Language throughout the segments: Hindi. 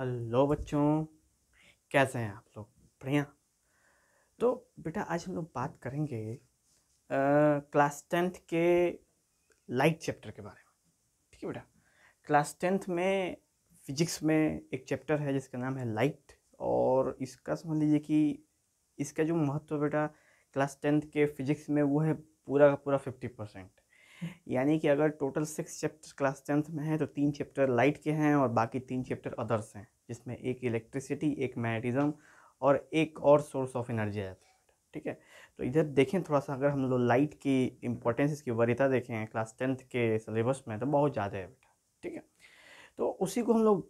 हेलो बच्चों कैसे हैं आप लोग बढ़िया तो बेटा आज हम लोग बात करेंगे क्लास टेंथ के लाइट चैप्टर के बारे में ठीक है बेटा क्लास टेंथ में फिजिक्स में एक चैप्टर है जिसका नाम है लाइट और इसका समझ लीजिए कि इसका जो महत्व बेटा क्लास टेंथ के फिजिक्स में वो है पूरा का पूरा फिफ्टी परसेंट यानी कि अगर total six chapter class tenth में है तो तीन चैप्टर लाइट के हैं और बाकी तीन चैप्टर अदर्स हैं जिसमें एक इलेक्ट्रिसिटी एक मैग्नेटिज़म और एक और सोर्स ऑफ एनर्जी है ठीक है तो इधर देखें थोड़ा सा अगर हम लोग लाइट की इंपॉर्टेंस इसकी वरीता देखें क्लास टेंथ के सिलेबस में तो बहुत ज़्यादा है बेटा ठीक है तो उसी को हम लोग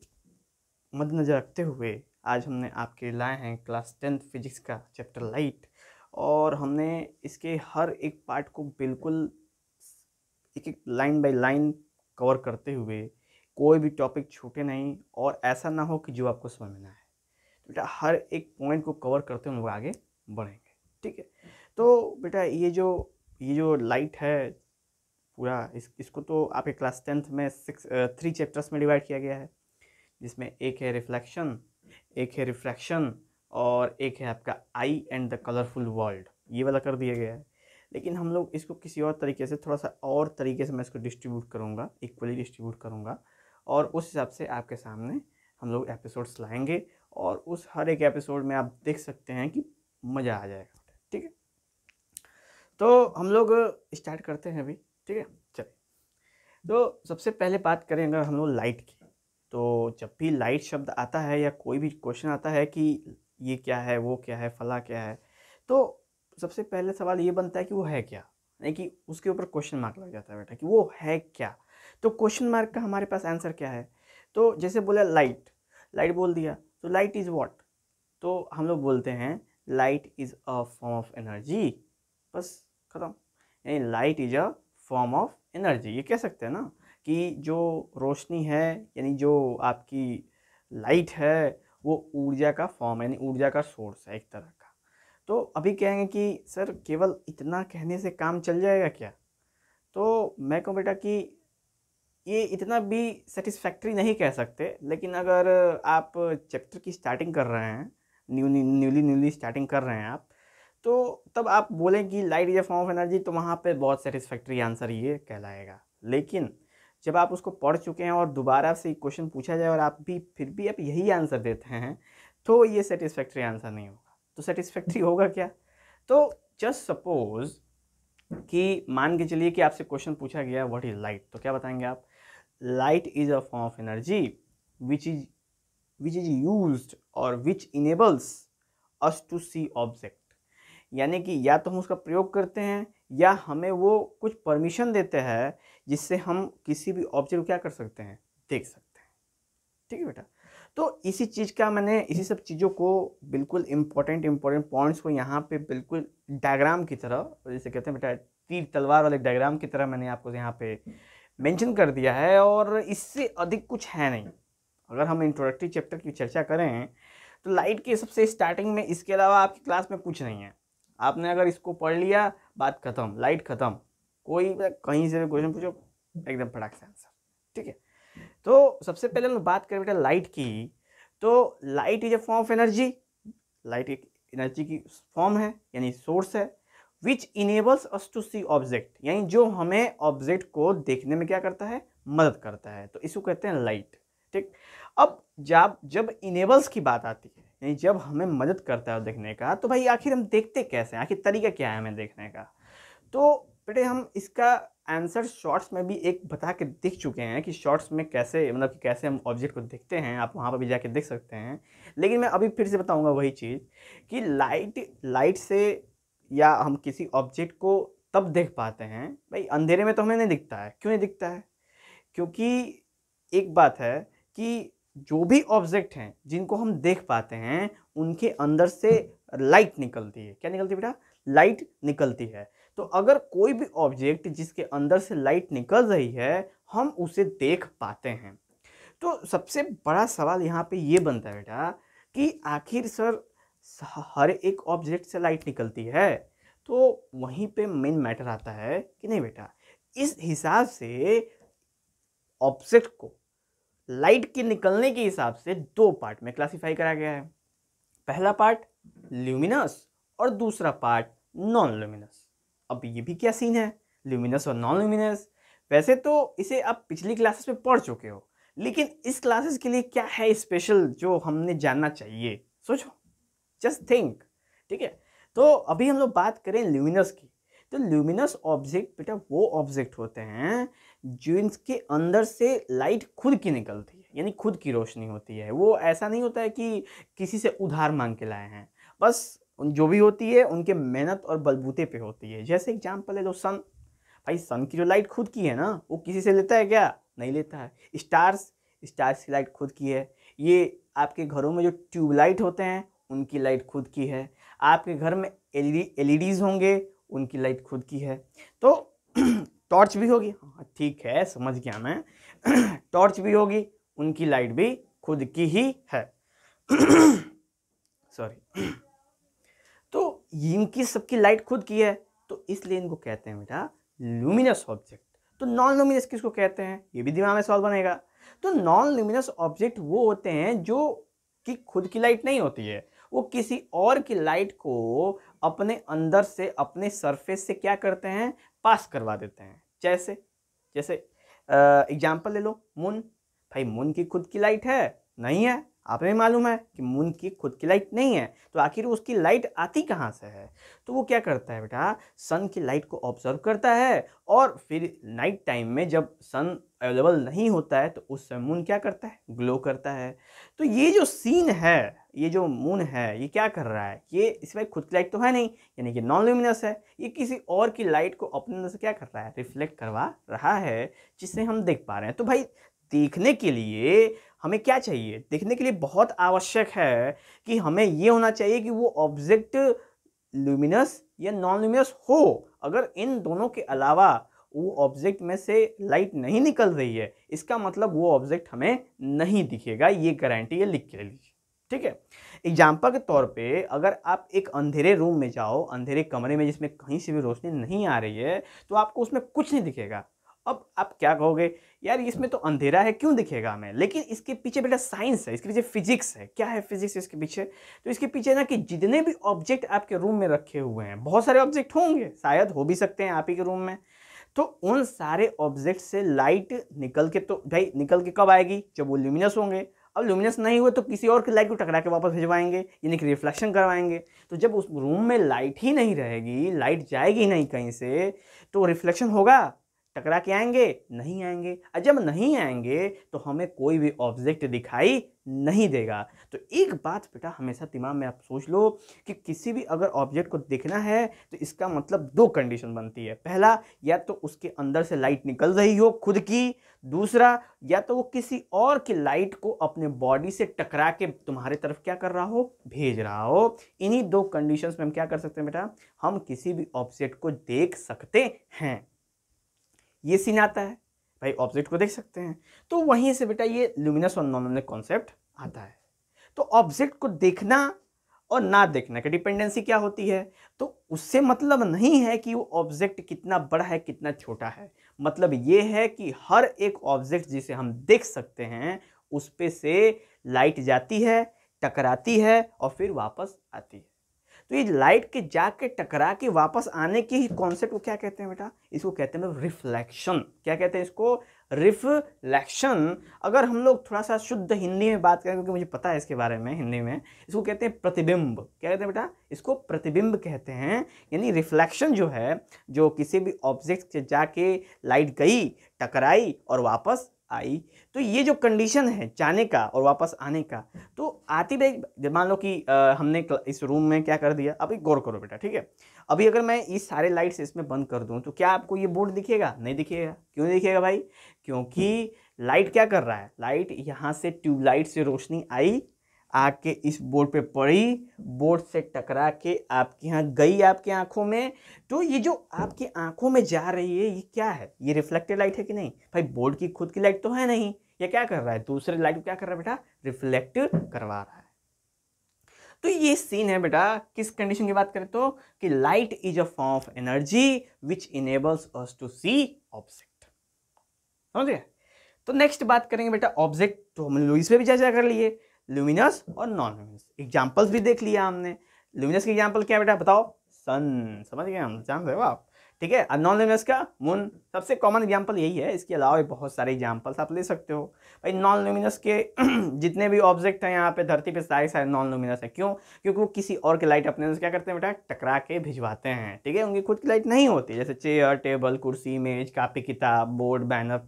मद्देनज़र रखते हुए आज हमने आपके लाए हैं क्लास टेंथ फिजिक्स का चैप्टर लाइट और हमने इसके हर एक पार्ट को बिल्कुल एक एक लाइन बाई लाइन कवर करते हुए कोई भी टॉपिक छूटे नहीं और ऐसा ना हो कि जो आपको समझ में आए तो बेटा हर एक पॉइंट को कवर करते हुए आगे बढ़ेंगे ठीक है तो बेटा ये जो ये जो लाइट है पूरा इस इसको तो आपके क्लास टेंथ में सिक्स थ्री चैप्टर्स में डिवाइड किया गया है जिसमें एक है रिफ्लेक्शन एक है रिफ्रैक्शन और एक है आपका eye and the colourful world ये वाला कर दिया गया है लेकिन हम लोग इसको किसी और तरीके से थोड़ा सा और तरीके से मैं इसको डिस्ट्रीब्यूट करूँगा इक्वली डिस्ट्रीब्यूट करूँगा और उस हिसाब से आपके सामने हम लोग एपिसोड्स लाएंगे और उस हर एक एपिसोड में आप देख सकते हैं कि मज़ा आ जाएगा ठीक है तो हम लोग स्टार्ट करते हैं अभी ठीक है चलिए तो सबसे पहले बात करें अगर हम लोग लाइट की तो जब भी लाइट शब्द आता है या कोई भी क्वेश्चन आता है कि ये क्या है वो क्या है फला क्या है तो सबसे पहले सवाल ये बनता है कि वो है क्या यानी कि उसके ऊपर क्वेश्चन मार्क लग जाता है बेटा कि वो है क्या तो क्वेश्चन मार्क का हमारे पास आंसर क्या है तो जैसे बोला लाइट लाइट बोल दिया तो लाइट इज़ वॉट तो हम लोग बोलते हैं light is a form of energy बस ख़त्म यानी light is a form of energy ये कह सकते हैं ना कि जो रोशनी है यानी जो आपकी लाइट है वो ऊर्जा का फॉर्म यानी ऊर्जा का सोर्स है एक तरह का तो अभी कहेंगे कि सर केवल इतना कहने से काम चल जाएगा क्या तो मैं कहूँ बेटा कि ये इतना भी सेटिस्फैक्ट्री नहीं कह सकते लेकिन अगर आप चैप्टर की स्टार्टिंग कर रहे हैं न्यू न्यूली न्यूली स्टार्टिंग कर रहे हैं आप तो तब आप बोलें कि light is a form of energy तो वहाँ पे बहुत सेटिस्फैक्ट्री आंसर ये कहलाएगा लेकिन जब आप उसको पढ़ चुके हैं और दोबारा से क्वेश्चन पूछा जाए और आप भी फिर भी आप यही आंसर देते हैं तो ये सेटिस्फैक्ट्री आंसर नहीं हो तो सेटिस्फैक्ट्री होगा क्या तो जस्ट सपोज कि मान के चलिए कि आपसे क्वेश्चन पूछा गया व्हाट इज़ लाइट तो क्या बताएंगे आप light is a form of energy which is which is use और which enables us to see object यानी कि या तो हम उसका प्रयोग करते हैं या हमें वो कुछ परमिशन देते हैं जिससे हम किसी भी ऑब्जेक्ट को क्या कर सकते हैं देख सकते हैं ठीक है बेटा तो इसी चीज़ का मैंने इसी सब चीज़ों को बिल्कुल इम्पोर्टेंट इम्पोर्टेंट पॉइंट्स को यहाँ पे बिल्कुल डायग्राम की तरह जैसे कहते हैं बेटा तीर तलवार वाले डायग्राम की तरह मैंने आपको यहाँ पे मेंशन कर दिया है और इससे अधिक कुछ है नहीं अगर हम इंट्रोडक्टरी चैप्टर की चर्चा करें तो लाइट के सबसे स्टार्टिंग में इसके अलावा आपकी क्लास में कुछ नहीं है आपने अगर इसको पढ़ लिया बात खत्म लाइट खत्म कोई कहीं से भी क्वेश्चन पूछो एकदम फटाक से आंसर ठीक है तो सबसे पहले हम बात करें बेटा लाइट की तो light is a form of energy light एक एनर्जी की फॉर्म है यानी सोर्स है which enables us to see object यानी जो हमें ऑब्जेक्ट को देखने में क्या करता है मदद करता है तो इसको कहते हैं लाइट ठीक अब जब जब इनेबल्स की बात आती है यानी जब हमें मदद करता है देखने का तो भाई आखिर हम देखते कैसे हैं आखिर तरीका क्या है हमें देखने का तो बेटे हम इसका आंसर शॉर्ट्स में भी एक बता के दिख चुके हैं कि शॉर्ट्स में कैसे मतलब कि कैसे हम ऑब्जेक्ट को देखते हैं आप वहाँ पर भी जाके देख सकते हैं लेकिन मैं अभी फिर से बताऊँगा वही चीज़ कि लाइट लाइट से या हम किसी ऑब्जेक्ट को तब देख पाते हैं भाई अंधेरे में तो हमें नहीं दिखता है क्यों नहीं दिखता है क्योंकि एक बात है कि जो भी ऑब्जेक्ट हैं जिनको हम देख पाते हैं उनके अंदर से लाइट निकलती है क्या निकलती है बेटा लाइट निकलती है तो अगर कोई भी ऑब्जेक्ट जिसके अंदर से लाइट निकल रही है हम उसे देख पाते हैं तो सबसे बड़ा सवाल यहाँ पे ये बनता है बेटा कि आखिर सर हर एक ऑब्जेक्ट से लाइट निकलती है तो वहीं पे मेन मैटर आता है कि नहीं बेटा इस हिसाब से ऑब्जेक्ट को लाइट के निकलने के हिसाब से दो पार्ट में क्लासिफाई करा गया है पहला पार्ट ल्यूमिनस और दूसरा पार्ट नॉन ल्यूमिनस अब ये भी क्या सीन है ल्यूमिनस और नॉन ल्यूमिनस वैसे तो इसे आप पिछली क्लासेस में पढ़ चुके हो लेकिन इस क्लासेस के लिए क्या है स्पेशल जो हमने जानना चाहिए सोचो जस्ट थिंक ठीक है तो अभी हम लोग बात करें ल्यूमिनस की तो ल्यूमिनस ऑब्जेक्ट बेटा वो ऑब्जेक्ट होते हैं जिनके अंदर से लाइट खुद की निकलती है यानी खुद की रोशनी होती है वो ऐसा नहीं होता है कि किसी से उधार मांग के लाए हैं बस उन जो भी होती है उनके मेहनत और बलबूते पे होती है जैसे एग्जाम्पल है तो सन भाई सन की जो लाइट खुद की है ना वो किसी से लेता है क्या नहीं लेता है स्टार्स स्टार्स की लाइट खुद की है ये आपके घरों में जो ट्यूबलाइट होते हैं उनकी लाइट खुद की है आपके घर में एल ई होंगे उनकी लाइट खुद की है तो टॉर्च भी होगी हाँ ठीक है समझ गया मैं टॉर्च भी होगी उनकी लाइट भी खुद की ही है सॉरी इनकी सबकी लाइट खुद की है तो इसलिए इनको कहते हैं बेटा ल्यूमिनस ऑब्जेक्ट तो नॉन ल्यूमिनस किसको कहते हैं ये भी दिमाग में सवाल बनेगा तो नॉन ल्यूमिनस ऑब्जेक्ट वो होते हैं जो कि खुद की लाइट नहीं होती है वो किसी और की लाइट को अपने अंदर से अपने सरफेस से क्या करते हैं पास करवा देते हैं जैसे जैसे एग्जाम्पल ले लो मून भाई मून की खुद की लाइट है नहीं है आपने मालूम है कि मून की खुद की लाइट नहीं है तो आखिर उसकी लाइट आती कहाँ से है तो वो क्या करता है बेटा सन की लाइट को ऑब्जर्व करता है और फिर नाइट टाइम में जब सन अवेलेबल नहीं होता है तो उस समय मून क्या करता है ग्लो करता है तो ये जो सीन है ये जो मून है ये क्या कर रहा है ये इसमें खुद की लाइट तो है नहीं यानी कि नॉन ल्यूमिनस है ये किसी और की लाइट को अपने अंदर से क्या कर रहा है रिफ्लेक्ट करवा रहा है जिससे हम देख पा रहे हैं तो भाई देखने के लिए हमें क्या चाहिए देखने के लिए बहुत आवश्यक है कि हमें ये होना चाहिए कि वो ऑब्जेक्ट ल्यूमिनस या नॉन ल्यूमिनस हो अगर इन दोनों के अलावा वो ऑब्जेक्ट में से लाइट नहीं निकल रही है इसका मतलब वो ऑब्जेक्ट हमें नहीं दिखेगा ये गारंटी है लिख के लीजिए ठीक है एग्जाम्पल के तौर पे अगर आप एक अंधेरे रूम में जाओ अंधेरे कमरे में जिसमें कहीं से भी रोशनी नहीं आ रही है तो आपको उसमें कुछ नहीं दिखेगा अब आप क्या कहोगे यार इसमें तो अंधेरा है क्यों दिखेगा हमें लेकिन इसके पीछे बेटा साइंस है इसके पीछे फिजिक्स है क्या है फिजिक्स इसके पीछे तो इसके पीछे ना कि जितने भी ऑब्जेक्ट आपके रूम में रखे हुए हैं बहुत सारे ऑब्जेक्ट होंगे शायद हो भी सकते हैं आप ही के रूम में तो उन सारे ऑब्जेक्ट से लाइट निकल के तो भाई निकल के कब आएगी जब वो ल्यूमिनस होंगे अब ल्यूमिनस नहीं हुए तो किसी और की लाइट को टकरा के वापस भिजवाएंगे यानी कि रिफ्लेक्शन करवाएंगे तो जब उस रूम में लाइट ही नहीं रहेगी लाइट जाएगी नहीं कहीं से तो रिफ्लेक्शन होगा टकरा के आएंगे नहीं आएंगे जब नहीं आएंगे तो हमें कोई भी ऑब्जेक्ट दिखाई नहीं देगा तो एक बात बेटा हमेशा दिमाग में आप सोच लो कि किसी भी अगर ऑब्जेक्ट को देखना है तो इसका मतलब दो कंडीशन बनती है पहला या तो उसके अंदर से लाइट निकल रही हो खुद की दूसरा या तो वो किसी और की लाइट को अपने बॉडी से टकरा के तुम्हारे तरफ क्या कर रहा हो भेज रहा हो इन्हीं दो कंडीशंस में हम क्या कर सकते हैं बेटा हम किसी भी ऑब्जेक्ट को देख सकते हैं ये सीन आता है भाई ऑब्जेक्ट को देख सकते हैं तो वहीं से बेटा ये ल्यूमिनस और नॉन लुमिनस कॉन्सेप्ट आता है तो ऑब्जेक्ट को देखना और ना देखना की डिपेंडेंसी क्या होती है तो उससे मतलब नहीं है कि वो ऑब्जेक्ट कितना बड़ा है कितना छोटा है मतलब ये है कि हर एक ऑब्जेक्ट जिसे हम देख सकते हैं उस पर से लाइट जाती है टकराती है और फिर वापस आती है तो ये लाइट के जाके टकरा के वापस आने की कॉन्सेप्ट को क्या कहते हैं बेटा इसको कहते हैं रिफ्लेक्शन क्या कहते हैं इसको रिफ्लेक्शन अगर हम लोग थोड़ा सा शुद्ध हिंदी में बात करें क्योंकि मुझे पता है इसके बारे में हिंदी में इसको कहते हैं प्रतिबिंब क्या कहते हैं बेटा इसको प्रतिबिंब कहते हैं यानी रिफ्लेक्शन जो है जो किसी भी ऑब्जेक्ट से जाके लाइट गई टकराई और वापस आई तो ये जो कंडीशन है जाने का और वापस आने का तो आती रही मान लो कि हमने इस रूम में क्या कर दिया अभी गौर करो बेटा ठीक है अभी अगर मैं ये सारे लाइट्स इसमें बंद कर दूं तो क्या आपको ये बोर्ड दिखेगा नहीं दिखेगा क्यों नहीं दिखेगा भाई क्योंकि लाइट क्या कर रहा है लाइट यहाँ से ट्यूबलाइट से रोशनी आई आके इस बोर्ड पे पड़ी बोर्ड से टकरा के आपके यहाँ गई आपके आंखों में तो ये जो आपकी आंखों में जा रही है ये क्या है ये रिफ्लेक्टेड लाइट है कि नहीं भाई बोर्ड की खुद की लाइट तो है नहीं ये क्या कर रहा है दूसरे लाइट को क्या कर रहा है बेटा रिफ्लेक्ट करवा रहा है तो ये सीन है बेटा किस कंडीशन की बात करें तो कि light is a form of energy which enables us to see object समझ गया तो नेक्स्ट बात करेंगे बेटा ऑब्जेक्ट तो हम लुइस पे भी चर्चा कर लिए लुमिनस और नॉन लुमिनस एग्जाम्पल्स भी देख लिया हमने लुमिनस की एग्जाम्पल क्या बेटा बताओ सन समझ गए हम जान रहे हो आप ठीक है नॉन लुमिनस का मून सबसे कॉमन एग्जाम्पल यही है इसके अलावा भी बहुत सारे एग्जाम्पल्स आप ले सकते हो भाई नॉन लुमिनस के जितने भी ऑब्जेक्ट हैं यहाँ पे धरती पे सारे सारे नॉन लुमिनस है क्यों क्योंकि वो किसी और की लाइट अपने क्या करते हैं बेटा टकरा के भिजवाते हैं ठीक है उनकी खुद की लाइट नहीं होती जैसे चेयर टेबल कुर्सी मेज कापी किताब बोर्ड बैनर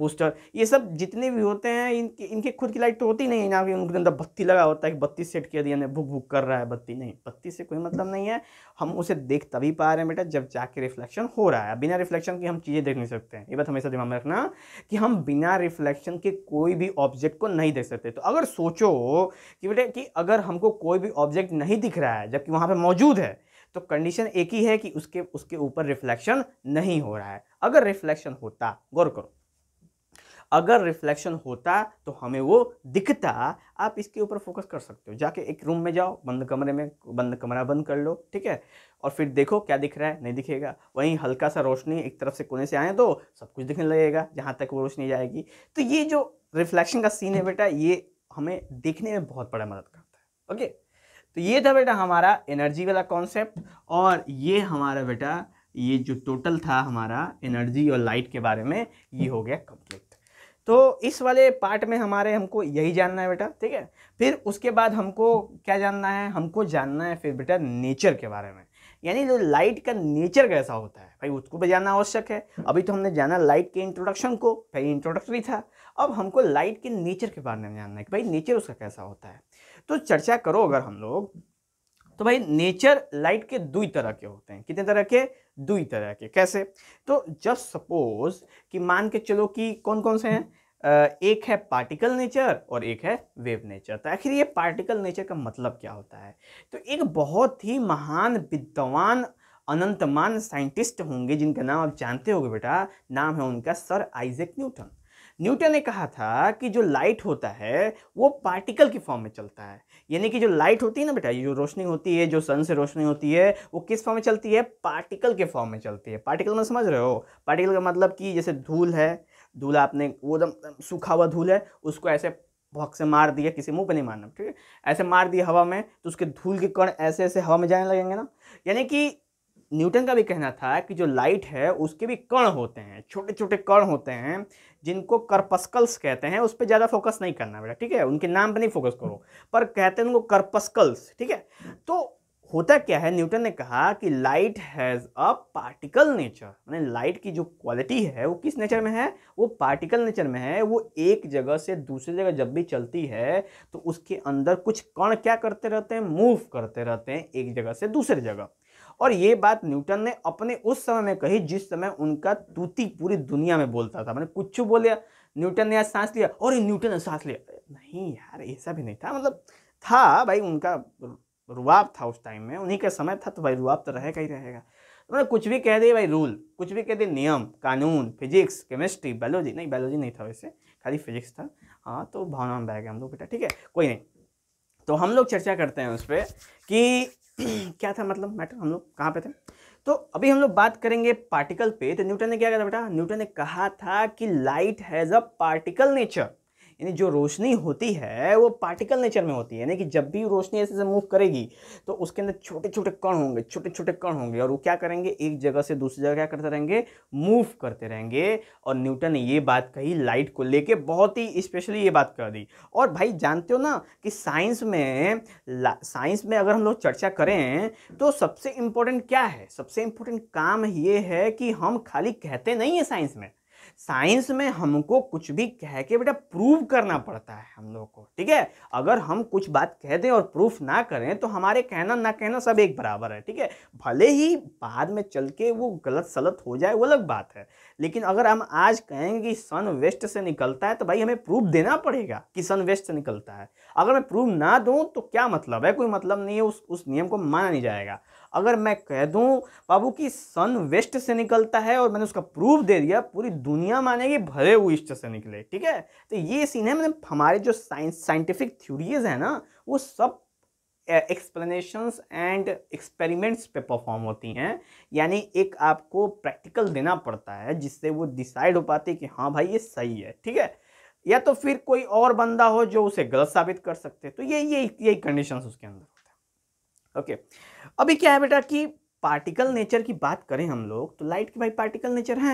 पोस्टर ये सब जितने भी होते हैं इनके इनके खुद की लाइट तो होती नहीं है ना कि उनके अंदर बत्ती लगा होता है कि बत्ती सेट किया दिया भुक भुक कर रहा है बत्ती नहीं बत्ती से कोई मतलब नहीं है हम उसे देख तभी पा रहे हैं बेटा जब जाके रिफ्लेक्शन हो रहा है बिना रिफ्लेक्शन के हम चीज़ें देख नहीं सकते हैं ये बात हमेशा दिमाग में रखना कि हम बिना रिफ्लेक्शन के कोई भी ऑब्जेक्ट को नहीं देख सकते तो अगर सोचो कि बेटे कि अगर हमको कोई भी ऑब्जेक्ट नहीं दिख रहा है जबकि वहाँ पर मौजूद है तो कंडीशन एक ही है कि उसके उसके ऊपर रिफ्लेक्शन नहीं हो रहा है अगर रिफ्लेक्शन होता गौर करो अगर रिफ्लेक्शन होता तो हमें वो दिखता आप इसके ऊपर फोकस कर सकते हो जाके एक रूम में जाओ बंद कमरे में बंद कमरा बंद कर लो ठीक है और फिर देखो क्या दिख रहा है नहीं दिखेगा वहीं हल्का सा रोशनी एक तरफ से कोने से आए तो सब कुछ दिखने लगेगा जहाँ तक वो रोशनी जाएगी तो ये जो रिफ्लेक्शन का सीन है बेटा ये हमें देखने में बहुत बड़ा मदद करता है ओके तो ये था बेटा हमारा एनर्जी वाला कॉन्सेप्ट और ये हमारा बेटा ये जो टोटल था हमारा एनर्जी और लाइट के बारे में ये हो गया कंप्लीट तो इस वाले पार्ट में हमारे हमको यही जानना है बेटा ठीक है फिर उसके बाद हमको क्या जानना है हमको जानना है फिर बेटा नेचर के बारे में यानी जो लाइट का नेचर कैसा होता है भाई उसको भी जानना आवश्यक है हम्म। अभी तो हमने जाना लाइट के इंट्रोडक्शन को फिर इंट्रोडक्टरी था अब हमको लाइट के नेचर के बारे में जानना है कि भाई नेचर उसका कैसा होता है तो चर्चा करो अगर हम लोग तो भाई नेचर लाइट के दुई तरह के होते हैं कितने तरह के दुई तरह के कैसे तो जस्ट सपोज कि मान के चलो कि कौन कौन से हैं एक है पार्टिकल नेचर और एक है वेव नेचर तो आखिर ये पार्टिकल नेचर का मतलब क्या होता है तो एक बहुत ही महान विद्वान अनंतमान साइंटिस्ट होंगे जिनका नाम आप जानते होंगे बेटा नाम है उनका सर आइजेक न्यूटन न्यूटन ने कहा था कि जो लाइट होता है वो पार्टिकल के फॉर्म में चलता है यानी कि जो लाइट होती है ना बेटा ये जो रोशनी होती है जो सन से रोशनी होती है वो किस फॉर्म में चलती है पार्टिकल के फॉर्म में चलती है पार्टिकल में मतलब समझ रहे हो पार्टिकल का मतलब कि जैसे धूल है धूल आपने वो एकदम सूखा हुआ धूल है उसको ऐसे भौक से मार दिया किसी मुंह पे नहीं मारना ठीक है ऐसे मार दिया हवा में तो उसके धूल के कण ऐसे ऐसे हवा में जाने लगेंगे ना यानी कि न्यूटन का भी कहना था कि जो लाइट है उसके भी कण होते हैं छोटे छोटे कण होते हैं जिनको करपस्कल्स कहते हैं उस पर ज़्यादा फोकस नहीं करना बेटा ठीक है उनके नाम पर नहीं फोकस करो पर कहते हैं उनको करपस्कल्स ठीक है तो होता क्या है न्यूटन ने कहा कि light has a particle nature मैंने लाइट की जो क्वालिटी है वो किस नेचर में है वो पार्टिकल नेचर में है वो एक जगह से दूसरी जगह जब भी चलती है तो उसके अंदर कुछ कण क्या करते रहते हैं मूव करते रहते हैं एक जगह से दूसरी जगह और ये बात न्यूटन ने अपने उस समय में कही जिस समय उनका तूती पूरी दुनिया में बोलता था मैंने कुछ बोल दिया न्यूटन ने आज सांस लिया और न्यूटन ने सांस लिया नहीं यार ऐसा भी नहीं था मतलब था भाई उनका रुआब था उस टाइम में उन्हीं का समय था तो भाई रुआब तो रहेगा ही रहेगा मतलब कुछ भी कह दे भाई रूल कुछ भी कह दे नियम कानून फिजिक्स केमिस्ट्री बायोलॉजी नहीं बायोलॉजी नहीं था वैसे खाली फिजिक्स था हाँ तो भावना में बह गया हम लोग बेटा ठीक है कोई नहीं तो हम लोग चर्चा करते हैं उस पर कि क्या था मतलब मैटर हम लोग कहाँ पे थे तो अभी हम लोग बात करेंगे पार्टिकल पे तो न्यूटन ने क्या कहा बेटा न्यूटन ने कहा था कि light has a particle nature यानी जो रोशनी होती है वो पार्टिकल नेचर में होती है यानी कि जब भी रोशनी ऐसे से मूव करेगी तो उसके अंदर छोटे छोटे कण होंगे छोटे छोटे कण होंगे और वो क्या करेंगे एक जगह से दूसरी जगह क्या करते रहेंगे मूव करते रहेंगे और न्यूटन ने ये बात कही लाइट को लेके बहुत ही स्पेशली ये बात कर दी और भाई जानते हो ना कि साइंस में साइंस में अगर हम लोग चर्चा करें तो सबसे इम्पोर्टेंट क्या है सबसे इम्पोर्टेंट काम ये है कि हम खाली कहते नहीं हैं साइंस में साइंस में हमको कुछ भी कह के बेटा प्रूव करना पड़ता है हम लोग को ठीक है अगर हम कुछ बात कह दें और प्रूफ ना करें तो हमारे कहना ना कहना सब एक बराबर है ठीक है भले ही बाद में चल के वो गलत सलत हो जाए वो अलग बात है लेकिन अगर हम आज कहेंगे कि सन वेस्ट से निकलता है तो भाई हमें प्रूफ देना पड़ेगा कि सन वेस्ट से निकलता है अगर मैं प्रूफ ना दूँ तो क्या मतलब है कोई मतलब नहीं है उस उस नियम को माना नहीं जाएगा अगर मैं कह दूं बाबू कि सन वेस्ट से निकलता है और मैंने उसका प्रूफ दे दिया पूरी दुनिया मानेगी भले वो ईस्ट से निकले ठीक है तो ये सीन है मतलब हमारे जो साइंस साइंटिफिक थ्योरीज हैं ना वो सब एक्सप्लेनेशंस एंड एक्सपेरिमेंट्स पे परफॉर्म होती हैं यानी एक आपको प्रैक्टिकल देना पड़ता है जिससे वो डिसाइड हो पाती है कि हाँ भाई ये सही है ठीक है या तो फिर कोई और बंदा हो जो उसे गलत साबित कर सकते तो ये ये यही कंडीशंस उसके अंदर ओके okay. अभी क्या है बेटा कि पार्टिकल नेचर की बात करें हम लोग तो लाइट की भाई पार्टिकल नेचर है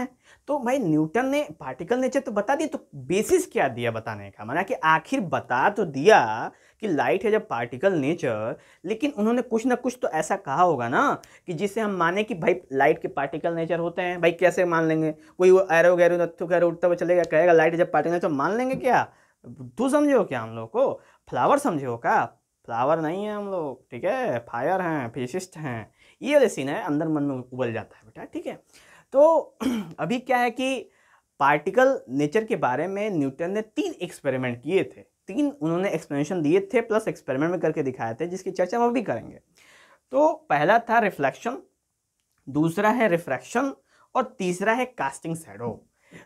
तो भाई न्यूटन ने पार्टिकल नेचर तो बता दिया तो बेसिस क्या दिया बताने का माना कि आखिर बता तो दिया कि लाइट है जब पार्टिकल नेचर लेकिन उन्होंने कुछ ना कुछ तो ऐसा कहा होगा ना कि जिससे हम माने कि भाई लाइट के पार्टिकल नेचर होते हैं भाई कैसे मान लेंगे कोई वो एरो गैरो नत्थु तो गैरो उठता हुआ चलेगा कहेगा लाइट जब पार्टिकल नेचर तो मान लेंगे क्या तू तो समझे हो क्या हम लोग को फ्लावर समझे हो क्या फ्लावर नहीं है हम लोग ठीक है फायर हैं फिजिस्ट हैं ये वाले सीन है अंदर मन में उबल जाता है बेटा ठीक है तो अभी क्या है कि पार्टिकल नेचर के बारे में न्यूटन ने तीन एक्सपेरिमेंट किए थे तीन उन्होंने एक्सप्लेनेशन दिए थे प्लस एक्सपेरिमेंट में करके दिखाए थे जिसकी चर्चा हम अभी करेंगे तो पहला था रिफ्लेक्शन दूसरा है रिफ्रैक्शन और तीसरा है कास्टिंग सैडो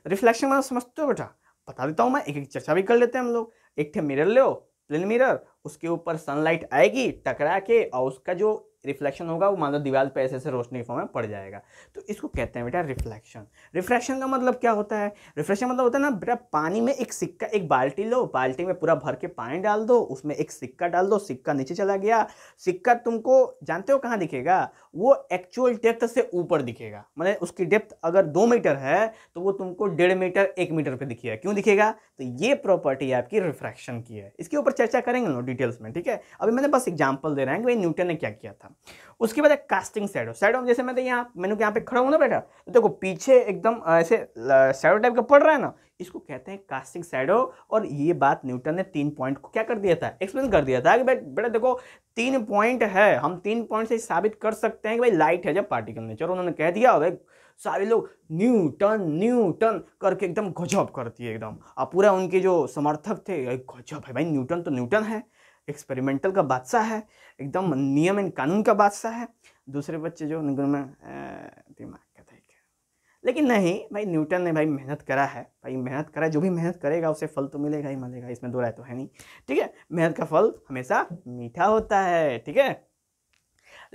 रिफ्लेक्शन मतलब समझते हो बेटा बता देता हूँ मैं एक एक चर्चा भी कर लेते हैं हम लोग एक थे मिरर लो प्लेन मिरर उसके ऊपर सनलाइट आएगी टकरा के और उसका जो रिफ्लेक्शन होगा वो मान लो दीवार पे ऐसे ऐसे रोशनी फॉर्म में पड़ जाएगा तो इसको कहते हैं बेटा रिफ्लेक्शन रिफ्लेक्शन का मतलब क्या होता है रिफ्लेक्शन मतलब होता है ना बेटा पानी में एक सिक्का एक बाल्टी लो बाल्टी में पूरा भर के पानी डाल दो उसमें एक सिक्का डाल दो सिक्का नीचे चला गया सिक्का तुमको जानते हो कहाँ दिखेगा वो एक्चुअल डेप्थ से ऊपर दिखेगा मतलब उसकी डेप्थ अगर दो मीटर है तो वो तुमको डेढ़ मीटर एक मीटर पर दिखेगा क्यों दिखेगा तो ये प्रॉपर्टी आपकी रिफ्रैक्शन की है इसके ऊपर चर्चा करेंगे लोग डिटेल्स में ठीक है अभी मैंने बस एग्जाम्पल दे रहे हैं कि भाई न्यूटन ने क्या किया था था उसके बाद एक कास्टिंग सैडो सैडो जैसे मैं तो यहाँ मैंने यहाँ पे खड़ा हूँ ना बैठा तो देखो पीछे एकदम ऐसे सैडो टाइप का पड़ रहा है ना इसको कहते हैं कास्टिंग सैडो और ये बात न्यूटन ने तीन पॉइंट को क्या कर दिया था एक्सप्लेन कर दिया था कि भाई बेटा देखो तीन पॉइंट है हम तीन पॉइंट से साबित कर सकते हैं कि भाई लाइट है जब पार्टिकल नेचर उन्होंने कह दिया भाई सारे लोग न्यूटन न्यूटन करके एकदम गजब करती है एकदम और पूरा उनके जो समर्थक थे गजब है भाई न्यूटन तो न्यूटन है एक्सपेरिमेंटल का बादशाह है एकदम नियम एंड कानून का बादशाह है दूसरे बच्चे जो उनगुण में दिमाग का तरीका लेकिन नहीं भाई न्यूटन ने भाई मेहनत करा है भाई मेहनत करा है जो भी मेहनत करेगा उसे फल तो मिलेगा ही मिलेगा इसमें दो राय तो है नहीं ठीक है मेहनत का फल हमेशा मीठा होता है ठीक है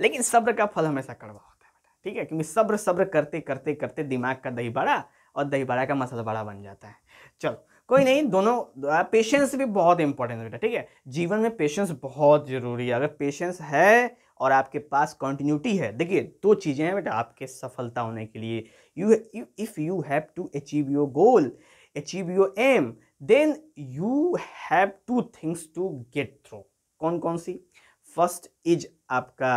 लेकिन सब्र का फल हमेशा कड़वा होता है ठीक है क्योंकि सब्र सब्र करते करते करते दिमाग का दही बड़ा और दही बड़ा का मसाला बड़ा बन जाता है चलो कोई नहीं दोनों पेशेंस भी बहुत इंपॉर्टेंट है बेटा ठीक है जीवन में पेशेंस बहुत जरूरी है अगर पेशेंस है और आपके पास कंटिन्यूटी है देखिए दो चीज़ें हैं बेटा आपके सफलता होने के लिए you if you have to achieve your goal achieve your aim then you have to things to get through कौन कौन सी फर्स्ट इज आपका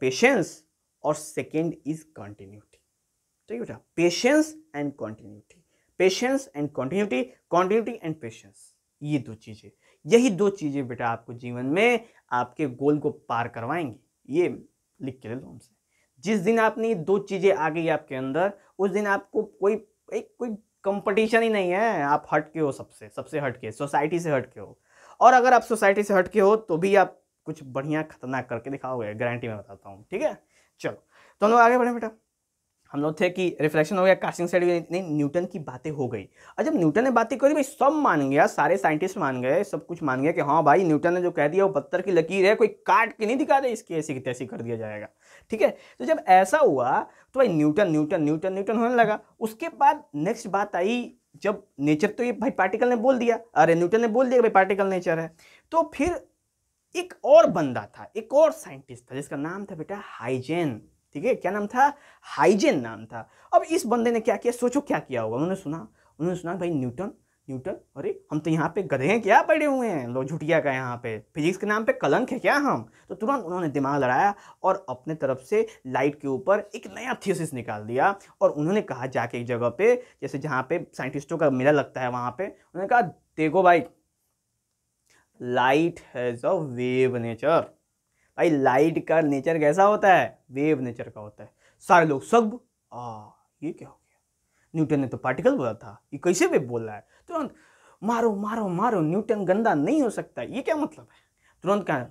पेशेंस uh, और सेकेंड इज कंटिन्यूटी ठीक है बेटा patience and continuity patience and continuity continuity and patience ये दो चीज़ें यही दो चीज़ें बेटा आपको जीवन में आपके गोल को पार करवाएंगी ये लिख के ले लो हमसे जिस दिन आपने ये दो चीज़ें आ गई आपके अंदर उस दिन आपको कोई एक कोई कंपटीशन ही नहीं है आप हट के हो सबसे सबसे हट के सोसाइटी से हट के हो और अगर आप सोसाइटी से हट के हो तो भी आप कुछ बढ़िया खतरनाक करके दिखाओगे गारंटी में बताता हूँ ठीक है चलो तो हम लोग आगे बढ़े बेटा हम लोग थे कि रिफ्लेक्शन हो गया कास्टिंग साइड इतनी न्यूटन की बातें हो गई और जब न्यूटन ने बातें करी भाई सब मान गया सारे साइंटिस्ट मान गए सब कुछ मान गया कि हाँ भाई न्यूटन ने जो कह दिया वो पत्थर की लकीर है कोई काट के नहीं दिखा दे इसकी ऐसी की तैसी कर दिया जाएगा ठीक है तो जब ऐसा हुआ तो भाई न्यूटन न्यूटन न्यूटन न्यूटन होने लगा उसके बाद नेक्स्ट बात आई जब नेचर तो ये भाई पार्टिकल ने बोल दिया अरे न्यूटन ने बोल दिया भाई पार्टिकल नेचर है तो फिर एक और बंदा था एक और साइंटिस्ट था जिसका नाम था बेटा हाइजेन ठीक है क्या नाम था हाइजेन नाम था अब इस बंदे ने क्या किया सोचो क्या किया होगा उन्होंने सुना उन्होंने सुना भाई न्यूटन न्यूटन अरे हम तो यहाँ पे गधे हैं क्या पड़े हुए हैं लो झुटिया का यहाँ पे फिजिक्स के नाम पे कलंक है क्या हम तो तुरंत उन्होंने दिमाग लड़ाया और अपने तरफ से लाइट के ऊपर एक नया थियोसिस निकाल दिया और उन्होंने कहा जाके एक जगह पे जैसे जहाँ पे साइंटिस्टों का मेला लगता है वहाँ पे उन्होंने कहा देखो भाई light has a wave nature भाई लाइट का नेचर कैसा होता है वेव नेचर का होता है सारे लोग सब आ ये क्या हो गया न्यूटन ने तो पार्टिकल बोला था ये कैसे वेव बोल रहा है तुरंत मारो मारो मारो न्यूटन गंदा नहीं हो सकता ये क्या मतलब है तुरंत कहा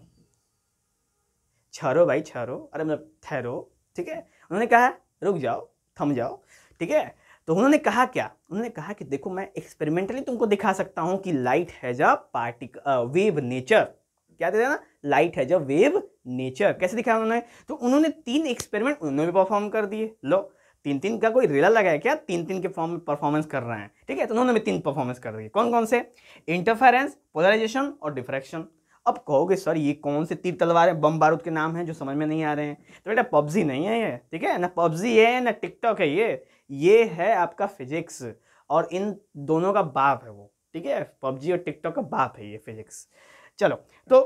छहरो भाई छहरो अरे मतलब ठहरो ठीक है उन्होंने कहा रुक जाओ थम जाओ ठीक है तो उन्होंने कहा क्या उन्होंने कहा कि देखो मैं एक्सपेरिमेंटली तुमको दिखा सकता हूं कि light has a particle wave nature क्या देते ना light has a wave nature कैसे दिखाया उन्होंने तो उन्होंने तीन एक्सपेरिमेंट उन्होंने भी परफॉर्म कर दिए लो तीन तीन का कोई रिला लगा है क्या तीन तीन के फॉर्म में परफॉर्मेंस कर रहे हैं ठीक है तो उन्होंने भी तीन परफॉर्मेंस कर दिए कौन कौन से इंटरफेरेंस पोलराइजेशन और डिफ्रैक्शन अब कहोगे सर ये कौन से तीर तलवार बम बारूद के नाम हैं जो समझ में नहीं आ रहे हैं तो बेटा पबजी नहीं है ये ठीक है ना पबजी है ना टिकटॉक है ये ये है आपका फिजिक्स और इन दोनों का बाप है वो ठीक है पबजी और टिकटॉक का बाप है ये फिजिक्स चलो तो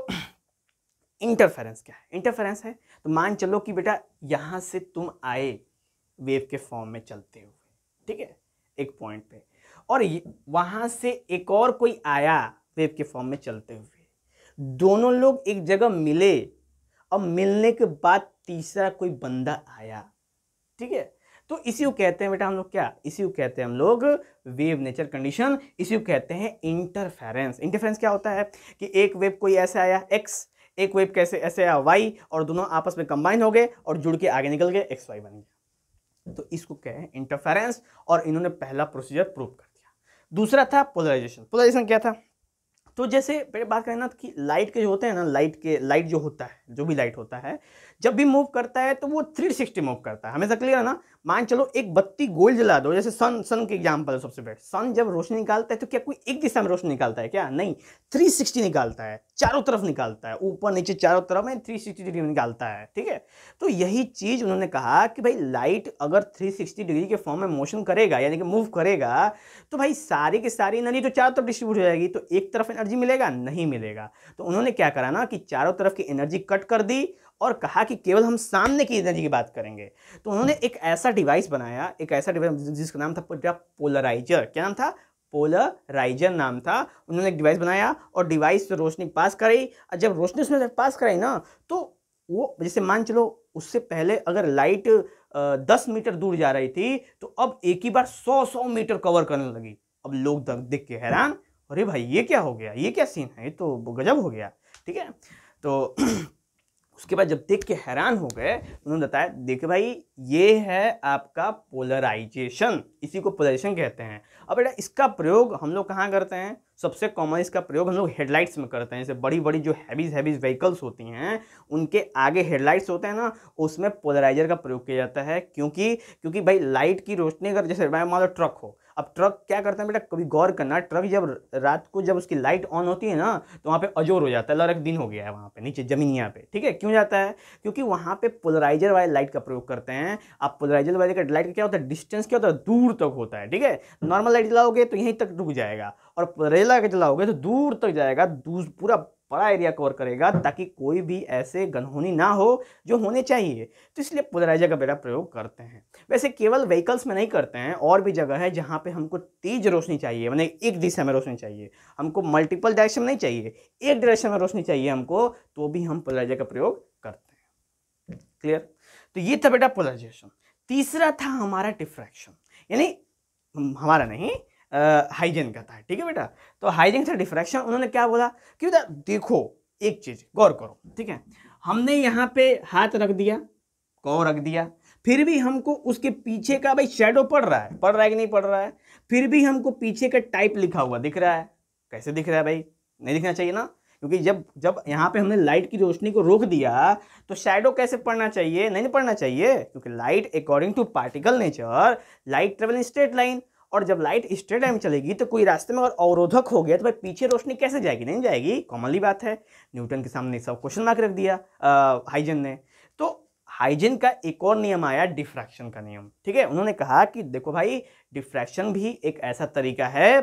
इंटरफेरेंस क्या है इंटरफेरेंस है तो मान चलो कि बेटा यहाँ से तुम आए वेव के फॉर्म में चलते हुए ठीक है एक पॉइंट पे और वहाँ से एक और कोई आया वेव के फॉर्म में चलते हुए दोनों लोग एक जगह मिले और मिलने के बाद तीसरा कोई बंदा आया ठीक है तो इसी को कहते हैं बेटा हम लोग क्या इसी को कहते हैं हम लोग वेव नेचर कंडीशन इसी को कहते हैं इंटरफेरेंस इंटरफेरेंस क्या होता है कि एक वेव कोई ऐसा आया एक्स एक वेब कैसे ऐसे आया वाई और दोनों आपस में कंबाइन हो गए और जुड़ के आगे निकल गए एक्स वाई बन गया तो इसको क्या है इंटरफेरेंस और इन्होंने पहला प्रोसीजर प्रूव कर दिया दूसरा था पोलराइजेशन पोलराइजेशन क्या था तो जैसे पहले बात करें ना कि लाइट के जो होते हैं ना लाइट के लाइट जो होता है जो भी लाइट होता है जब भी मूव करता है तो वो 360 मूव करता है हमेशा क्लियर है ना मान चलो एक बत्ती गोल जला दो जैसे सन सन के एग्जाम्पल सबसे बेस्ट सन जब रोशनी निकालता है तो क्या कोई एक दिशा में रोशनी निकालता है क्या नहीं 360 निकालता है चारों तरफ निकालता है ऊपर नीचे चारों तरफ में 360 डिग्री निकालता है ठीक है तो यही चीज़ उन्होंने कहा कि भाई लाइट अगर सिक्सटी डिग्री के फॉर्म में मोशन करेगा यानी कि मूव करेगा तो भाई सारी की सारी एनर्जी तो चारों तरफ डिस्ट्रीब्यूट हो जाएगी तो एक तरफ एनर्जी मिलेगा नहीं मिलेगा तो उन्होंने क्या करा ना कि चारों तरफ की एनर्जी कट कर दी और कहा कि केवल हम सामने की एनर्जी की बात करेंगे तो उन्होंने एक ऐसा डिवाइस बनाया एक ऐसा डिवाइस जिसका नाम था पोलराइजर क्या नाम था पोलराइजर नाम था उन्होंने एक डिवाइस बनाया और डिवाइस से रोशनी पास कराई और जब रोशनी उसमें पास कराई ना तो वो जैसे मान चलो उससे पहले अगर लाइट दस मीटर दूर जा रही थी तो अब एक ही बार सौ सौ मीटर कवर करने लगी अब लोग देख के हैरान अरे भाई ये क्या हो गया ये क्या सीन है ये तो गजब हो गया ठीक है तो उसके बाद जब देख के हैरान हो गए तो उन्होंने बताया देखे भाई ये है आपका पोलराइजेशन इसी को पोलराइजेशन कहते हैं अब बेटा इसका प्रयोग हम लोग कहाँ करते हैं सबसे कॉमन इसका प्रयोग हम लोग हेडलाइट्स में करते हैं जैसे बड़ी बड़ी जो हैवीज हैवीज व्हीकल्स होती हैं उनके आगे हेडलाइट्स होते हैं ना उसमें पोलराइजर का प्रयोग किया जाता है क्योंकि क्योंकि भाई लाइट की रोशनी अगर जैसे मान लो ट्रक हो अब ट्रक क्या करता है बेटा कभी गौर करना ट्रक जब रात को जब उसकी लाइट ऑन होती है ना तो वहाँ पे अजोर हो जाता है लड़क दिन हो गया है वहाँ पे नीचे जमीन यहाँ पे ठीक है क्यों जाता है क्योंकि वहाँ पे पोलराइजर वाले लाइट का प्रयोग करते हैं आप पोलराइजर वाले का लाइट का क्या होता है डिस्टेंस क्या होता है दूर तक होता है ठीक है नॉर्मल लाइट जलाओगे तो यहीं तक रुक जाएगा और रेला के जलाओगे तो दूर तक जाएगा पूरा बड़ा एरिया कवर करेगा ताकि कोई भी ऐसे गनहोनी ना हो जो होने चाहिए तो इसलिए पोलराइजर का बेटा प्रयोग करते हैं वैसे केवल व्हीकल्स में नहीं करते हैं और भी जगह है जहाँ पे हमको तेज रोशनी चाहिए मैंने एक दिशा में रोशनी चाहिए हमको मल्टीपल डायरेक्शन नहीं चाहिए एक डायरेक्शन में रोशनी चाहिए हमको तो भी हम पोलराइजर का प्रयोग करते हैं क्लियर तो ये था बेटा पोलराइजेशन तीसरा था हमारा डिफ्रैक्शन यानी हमारा नहीं हाइजेन कहता है ठीक है बेटा तो हाइजेन से डिफ्रैक्शन उन्होंने क्या बोला कि बेटा देखो एक चीज गौर करो ठीक है हमने यहाँ पे हाथ रख दिया कौ रख दिया फिर भी हमको उसके पीछे का भाई शेडो पड़ रहा है पड़ रहा है कि नहीं पड़ रहा है फिर भी हमको पीछे का टाइप लिखा हुआ दिख रहा है कैसे दिख रहा है भाई नहीं दिखना चाहिए ना क्योंकि जब जब यहाँ पे हमने लाइट की रोशनी को रोक दिया तो शेडो कैसे पड़ना चाहिए नहीं पड़ना चाहिए क्योंकि light according to particle nature light travel in straight line और जब लाइट स्ट्रेट लाइन में चलेगी तो कोई रास्ते में अगर अवरोधक हो गया तो भाई पीछे रोशनी कैसे जाएगी नहीं जाएगी कॉमनली बात है न्यूटन के सामने सब क्वेश्चन मार्क रख दिया हाइजन ने तो हाइजन का एक और नियम आया डिफ्रैक्शन का नियम ठीक है उन्होंने कहा कि देखो भाई डिफ्रैक्शन भी एक ऐसा तरीका है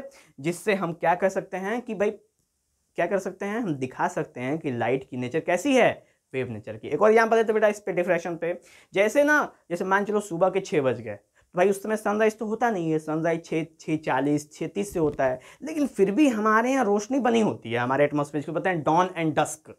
जिससे हम क्या कर सकते हैं कि भाई क्या कर सकते हैं हम दिखा सकते हैं कि लाइट की नेचर कैसी है वेव नेचर की एक और यहाँ पर देते बेटा इस पे डिफ्रैक्शन पे जैसे ना जैसे मान चलो सुबह के छः बज गए भाई उस समय सनराइज तो होता नहीं है सनराइज छः छः चालीस छः तीस से होता है लेकिन फिर भी हमारे यहाँ रोशनी बनी होती है हमारे एटमोसफेयर को बताएं डॉन एंड डस्क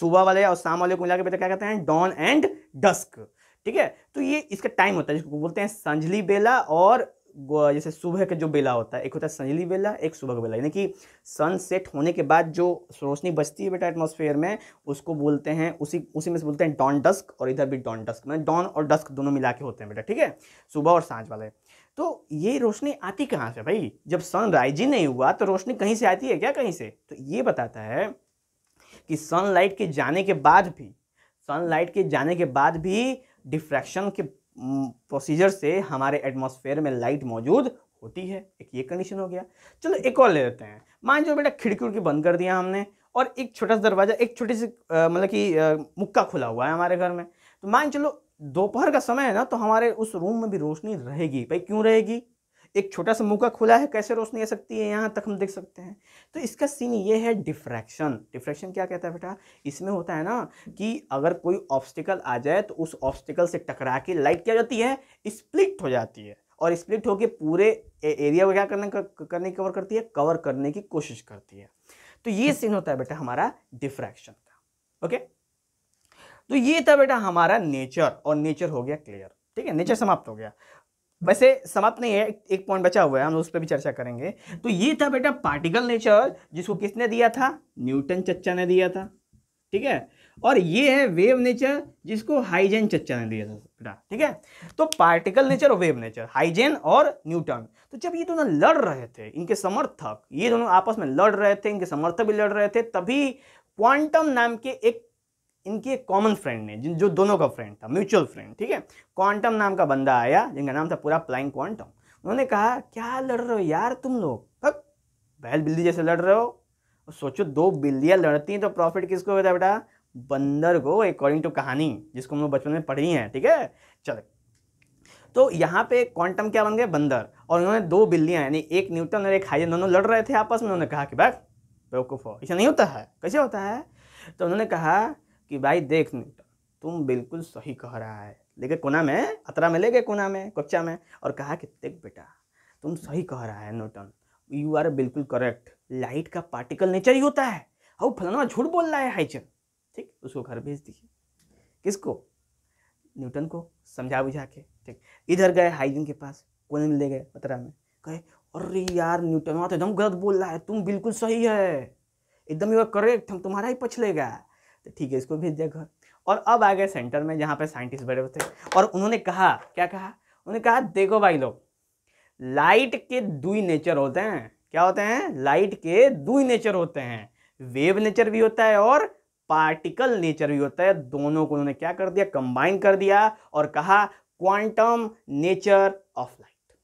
सुबह वाले और शाम वाले को मिला के बेटा क्या कहते हैं डॉन एंड डस्क ठीक है तो ये इसका टाइम होता है जिसको बोलते हैं संजली बेला और जैसे सुबह का जो बेला होता है एक होता है संजली बेला एक सुबह का बेला यानी कि सनसेट होने के बाद जो रोशनी बचती है बेटा एटमोसफेयर में उसको बोलते हैं उसी उसी में से बोलते हैं डॉन डस्क और इधर भी डॉन डस्क मतलब डॉन और डस्क दोनों मिला के होते हैं बेटा ठीक है सुबह और सांझ वाले तो ये रोशनी आती कहाँ से भाई जब राइज ही नहीं हुआ तो रोशनी कहीं से आती है क्या कहीं से तो ये बताता है कि सनलाइट के जाने के बाद भी सनलाइट के जाने के बाद भी डिफ्रैक्शन के प्रोसीजर से हमारे एटमॉस्फेयर में लाइट मौजूद होती है एक ये कंडीशन हो गया चलो एक और ले लेते हैं मान जो बेटा खिड़की उड़की बंद कर दिया हमने और एक छोटा सा दरवाज़ा एक छोटी सी मतलब कि मुक्का खुला हुआ है हमारे घर में तो मान चलो दोपहर का समय है ना तो हमारे उस रूम में भी रोशनी रहेगी भाई क्यों रहेगी एक छोटा सा मौका खुला है कैसे रोशनी आ सकती है यहाँ तक हम देख सकते हैं तो इसका सीन ये है डिफ्रैक्शन डिफ्रैक्शन क्या कहता है बेटा इसमें होता है ना कि अगर कोई ऑब्स्टिकल आ जाए तो उस ऑब्स्टिकल से टकरा के लाइट क्या जाती है स्प्लिट हो जाती है और स्प्लिट होकर पूरे एरिया को क्या करने करने की कवर करती है कवर करने की कोशिश करती है तो ये सीन होता है बेटा हमारा डिफ्रैक्शन का ओके तो ये था बेटा हमारा नेचर और नेचर हो गया क्लियर ठीक है नेचर समाप्त हो गया वैसे समाप्त नहीं है एक पॉइंट बचा हुआ है हम उस पर भी चर्चा करेंगे तो ये था बेटा पार्टिकल नेचर जिसको किसने दिया था न्यूटन चच्चा ने दिया था ठीक है और ये है वेव नेचर जिसको हाइजेन चच्चा ने दिया था बेटा ठीक है तो पार्टिकल नेचर और वेव नेचर हाइजेन और न्यूटन तो जब ये दोनों लड़ रहे थे इनके समर्थक ये दोनों आपस में लड़ रहे थे इनके समर्थक भी लड़ रहे थे तभी क्वांटम नाम के एक इनके एक कॉमन फ्रेंड ने जिन जो दोनों का फ्रेंड था म्यूचुअल फ्रेंड ठीक है क्वांटम नाम का बंदा आया जिनका नाम था पूरा प्लाइंग क्वांटम उन्होंने कहा क्या लड़ रहे हो यार तुम लोग हक बैल बिल्ली जैसे लड़ रहे हो और सोचो दो बिल्लियाँ लड़ती हैं तो प्रॉफिट किसको होता है बेटा बंदर को अकॉर्डिंग टू कहानी जिसको हम लोग बचपन में पढ़ी है ठीक है चलो तो यहाँ पे क्वांटम क्या बन गए बंदर और उन्होंने दो बिल्लियाँ यानी एक न्यूटन और एक हाइजन दोनों लड़ रहे थे आपस में उन्होंने कहा कि बैठ बेवकूफ़ हो ऐसा नहीं होता है कैसे होता है तो उन्होंने कहा कि भाई देख बेटा तुम बिल्कुल सही कह रहा है लेके कोना में अतरा में ले गए कोना में कक्षा में और कहा कि देख बेटा तुम सही कह रहा है नोटन यू आर बिल्कुल करेक्ट लाइट का पार्टिकल नेचर ही होता है हाउ फलाना झूठ बोल रहा है हाइचन ठीक उसको घर भेज दीजिए किसको न्यूटन को समझा बुझा के ठीक इधर गए हाइजन के पास कोने में ले गए अतरा में कहे अरे यार न्यूटन वहाँ तो एकदम गलत बोल रहा है तुम बिल्कुल सही है एकदम करेक्ट हम तुम्हारा ही पछलेगा तो ठीक है इसको भेज दिया घर और अब आ गए सेंटर में जहाँ पे साइंटिस्ट बैठे होते और उन्होंने कहा क्या कहा उन्होंने कहा देखो भाई लोग लाइट के दो ही नेचर होते हैं क्या होते हैं लाइट के दो ही नेचर होते हैं वेव नेचर भी होता है और पार्टिकल नेचर भी होता है दोनों को उन्होंने क्या कर दिया कंबाइन कर दिया और कहा क्वांटम नेचर ऑफ लाइट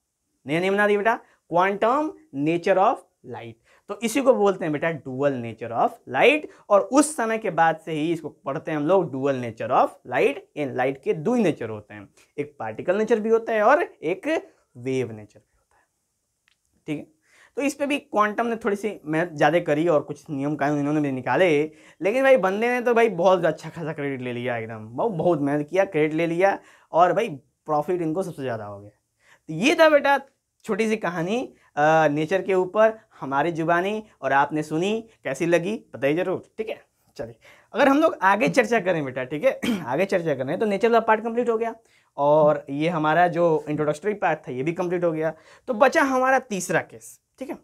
नया नहीं बना दिया बेटा क्वांटम नेचर ऑफ लाइट तो इसी को बोलते हैं बेटा डुअल नेचर ऑफ लाइट और उस समय के बाद से ही इसको पढ़ते हैं हम लोग डुअल नेचर ऑफ लाइट इन लाइट के दो नेचर होते हैं एक पार्टिकल नेचर भी होता है और एक वेव नेचर भी होता है ठीक है तो इस पे भी क्वांटम ने थोड़ी सी मेहनत ज़्यादा करी और कुछ नियम कानून इन्होंने भी निकाले लेकिन भाई बंदे ने तो भाई बहुत अच्छा खासा क्रेडिट ले लिया एकदम बहुत बहुत मेहनत किया क्रेडिट ले लिया और भाई प्रॉफिट इनको सबसे ज़्यादा हो गया तो ये था बेटा छोटी सी कहानी आ, नेचर के ऊपर हमारी जुबानी और आपने सुनी कैसी लगी बताइए ज़रूर ठीक है चलिए अगर हम लोग आगे चर्चा करें बेटा ठीक है आगे चर्चा करें तो नेचर का पार्ट कंप्लीट हो गया और ये हमारा जो इंट्रोडक्टरी पार्ट था ये भी कंप्लीट हो गया तो बचा हमारा तीसरा केस ठीक है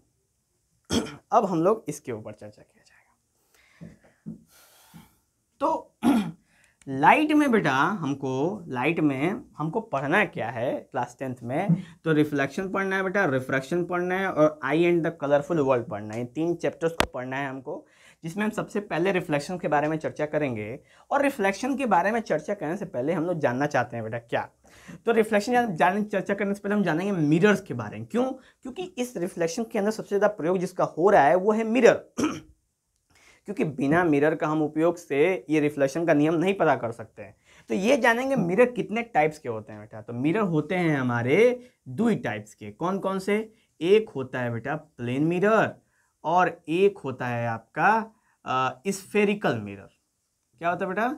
अब हम लोग इसके ऊपर चर्चा किया जाएगा तो लाइट में बेटा हमको लाइट में हमको पढ़ना क्या है क्लास टेंथ में तो रिफ्लेक्शन पढ़ना है बेटा रिफ्रैक्शन पढ़ना है और eye and the colourful world पढ़ना है तीन चैप्टर्स को पढ़ना है हमको जिसमें हम सबसे पहले रिफ्लेक्शन के बारे में चर्चा करेंगे और रिफ्लेक्शन के बारे में चर्चा करने से पहले हम लोग जानना चाहते हैं बेटा क्या तो रिफ्लेक्शन जानने चर्चा करने से पहले हम जानेंगे मिरर्स के बारे में क्यों क्योंकि इस रिफ्लेक्शन के अंदर सबसे ज़्यादा प्रयोग जिसका हो रहा है वो है मिरर क्योंकि बिना मिरर का हम उपयोग से ये रिफ्लेक्शन का नियम नहीं पता कर सकते हैं तो ये जानेंगे मिरर कितने टाइप्स के होते हैं बेटा तो मिरर होते हैं हमारे दो ही टाइप्स के कौन कौन से एक होता है बेटा प्लेन मिरर और एक होता है आपका स्फेरिकल मिरर क्या होता है बेटा